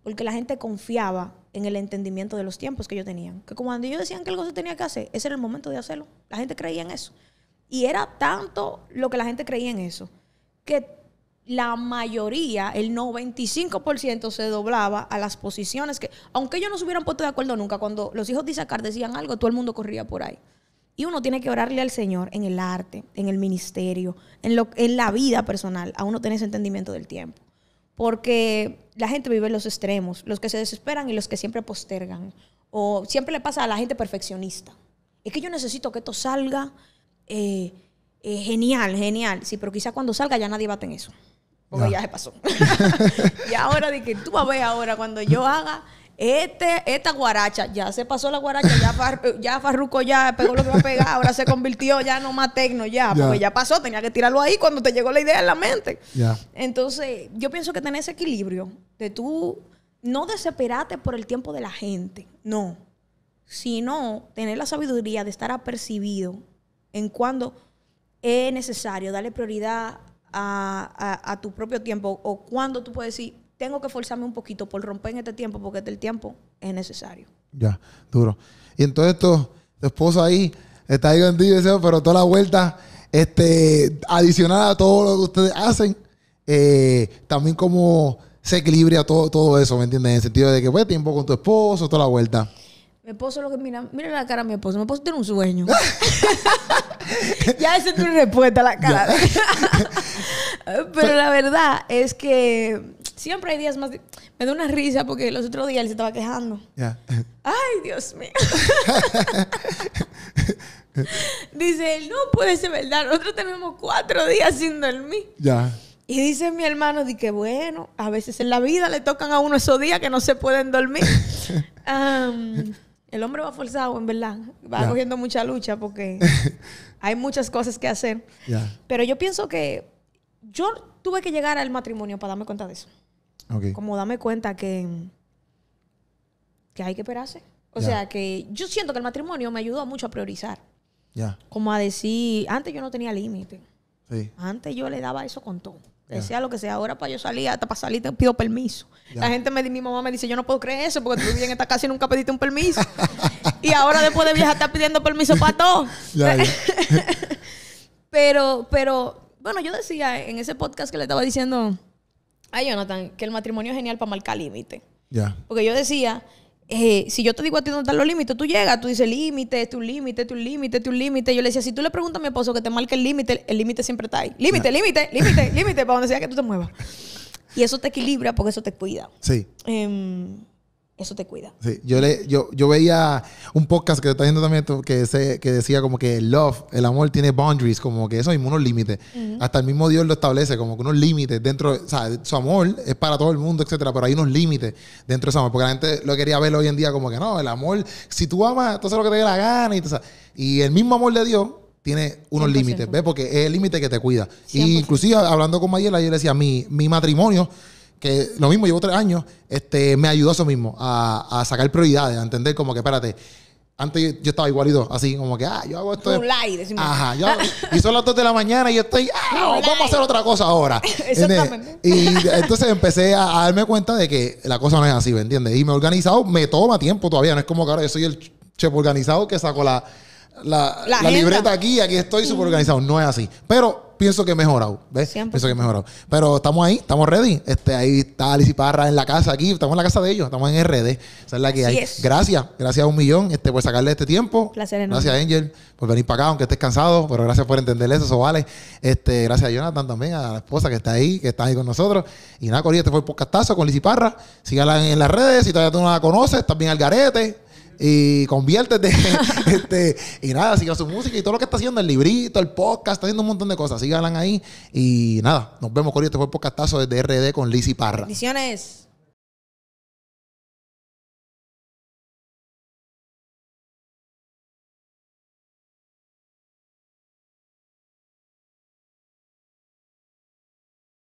porque la gente confiaba en el entendimiento de los tiempos que ellos tenían. Que cuando ellos decían que algo se tenía que hacer, ese era el momento de hacerlo. La gente creía en eso. Y era tanto lo que la gente creía en eso, que la mayoría, el 95% se doblaba a las posiciones que, aunque ellos no se hubieran puesto de acuerdo nunca, cuando los hijos de Isaacar decían algo, todo el mundo corría por ahí. Y uno tiene que orarle al Señor en el arte, en el ministerio, en, en la vida personal, a uno tener ese entendimiento del tiempo. Porque la gente vive en los extremos, los que se desesperan y los que siempre postergan. O siempre le pasa a la gente perfeccionista. Es que yo necesito que esto salga eh, eh, genial, genial. Sí, pero quizá cuando salga ya nadie va en eso porque ya, se pasó. y ahora de que tú vas a ver ahora cuando yo haga este, esta guaracha, ya se pasó la guaracha, ya, eh, ya Farruco ya pegó lo que va a pegar, ahora se convirtió ya no más tecno, ya, porque ya pasó, tenía que tirarlo ahí cuando te llegó la idea en la mente. Entonces, yo pienso que tener ese equilibrio de tú no desesperarte por el tiempo de la gente, no, sino tener la sabiduría de estar apercibido en cuando es necesario darle prioridad a, tu propio tiempo o cuando tú puedes decir, tengo que forzarme un poquito por romper en este tiempo porque este el tiempo es necesario. Ya, duro. Y entonces tu, esposo ahí está ahí eso, pero toda la vuelta, este, adicional a todo lo que ustedes hacen, eh, también como se equilibra todo, todo eso, ¿me entiendes? En el sentido de que, fue pues, tiempo con tu esposo, toda la vuelta. Mi esposo lo que mira, mira la cara de mi esposo. Mi esposo tiene un sueño. ya ese es tu respuesta a la cara. Pero la verdad es que siempre hay días más. Me da una risa porque los otros días él se estaba quejando. Ya. Ay, Dios mío. dice él, no puede ser verdad. Nosotros tenemos cuatro días sin dormir. Ya. Y dice mi hermano, di que bueno, a veces en la vida le tocan a uno esos días que no se pueden dormir. El hombre va forzado, en verdad. Va cogiendo mucha lucha porque hay muchas cosas que hacer. Pero yo pienso que yo tuve que llegar al matrimonio para darme cuenta de eso. Como darme cuenta que, que hay que esperarse. O sea, que yo siento que el matrimonio me ayudó mucho a priorizar. Como a decir, antes yo no tenía límite. Antes yo le daba eso con todo. Decía lo que sea, ahora para yo salir, hasta para salir te pido permiso. La gente me mi mamá me dice, yo no puedo creer eso, porque tú vivías en esta casa y nunca pediste un permiso. y ahora después de viajar estás pidiendo permiso para todo. pero, pero, bueno, yo decía en ese podcast que le estaba diciendo a Jonathan que el matrimonio es genial para marcar límite. Porque yo decía eh, si yo te digo a ti dónde están los límites, tú llegas, tú dices límite, este es tu límite, este es tu límite, este es un límite. Yo le decía, si tú le preguntas a mi esposo que te marque el límite, el límite siempre está ahí. Límite, límite, límite, límite, para donde sea que tú te muevas. Y eso te equilibra porque eso te cuida. Sí. Em, eso te cuida. Sí, yo, le, yo, veía un podcast que está viendo también que, que decía como que el love, el amor tiene boundaries, como que eso mismo, unos límites. Hasta el mismo Dios lo establece, como que unos límites dentro, o sea, su amor es para todo el mundo, etcétera, pero hay unos límites dentro de ese amor, porque la gente lo quería ver hoy en día como que no, el amor, si tú amas, tú haces lo que te dé la gana, y, y el mismo amor de Dios tiene unos límites, ¿ves? Porque es el límite que te cuida. Y inclusive hablando con Mayela, yo le decía, mi, mi matrimonio que lo mismo, llevo tres años, este, me ayudó eso mismo, a, sacar prioridades, a entender como que, espérate, antes yo, estaba igualito, así como que, ah, yo hago esto. Ajá, yo y son las dos de la mañana y estoy, ah, vamos a hacer otra cosa ahora. Exactamente. Y entonces empecé a, darme cuenta de que la cosa no es así, ¿me entiendes? Y me he organizado, me toma tiempo todavía, no es como que ahora yo soy el chef organizado que saco la, la, libreta aquí, aquí estoy súper organizado. No es así. Pero pienso que he mejorado. ¿Ves? Pienso que he mejorado. Pero estamos ahí, estamos ready. Este, ahí está Alice Parra en la casa aquí. Estamos en la casa de ellos, estamos en RD. Esa la que Gracias, gracias a un millón este, por sacarle este tiempo. Gracias Gracias, Angel, por venir para acá, aunque estés cansado, pero gracias por entender eso, eso vale. Este, gracias a Jonathan también, a la esposa que está ahí, que está ahí con nosotros. Y nada, Corina, este fue el podcastazo con Lizy Parra. Síganla en, las redes, si todavía tú no la conoces, también al garete y conviértete. Este, y nada, siga su música y todo lo que está haciendo, el librito, el podcast, está haciendo un montón de cosas. Síganla ahí. Y nada, nos vemos, con Este fue el podcastazo desde RD con y Parra. Misiones.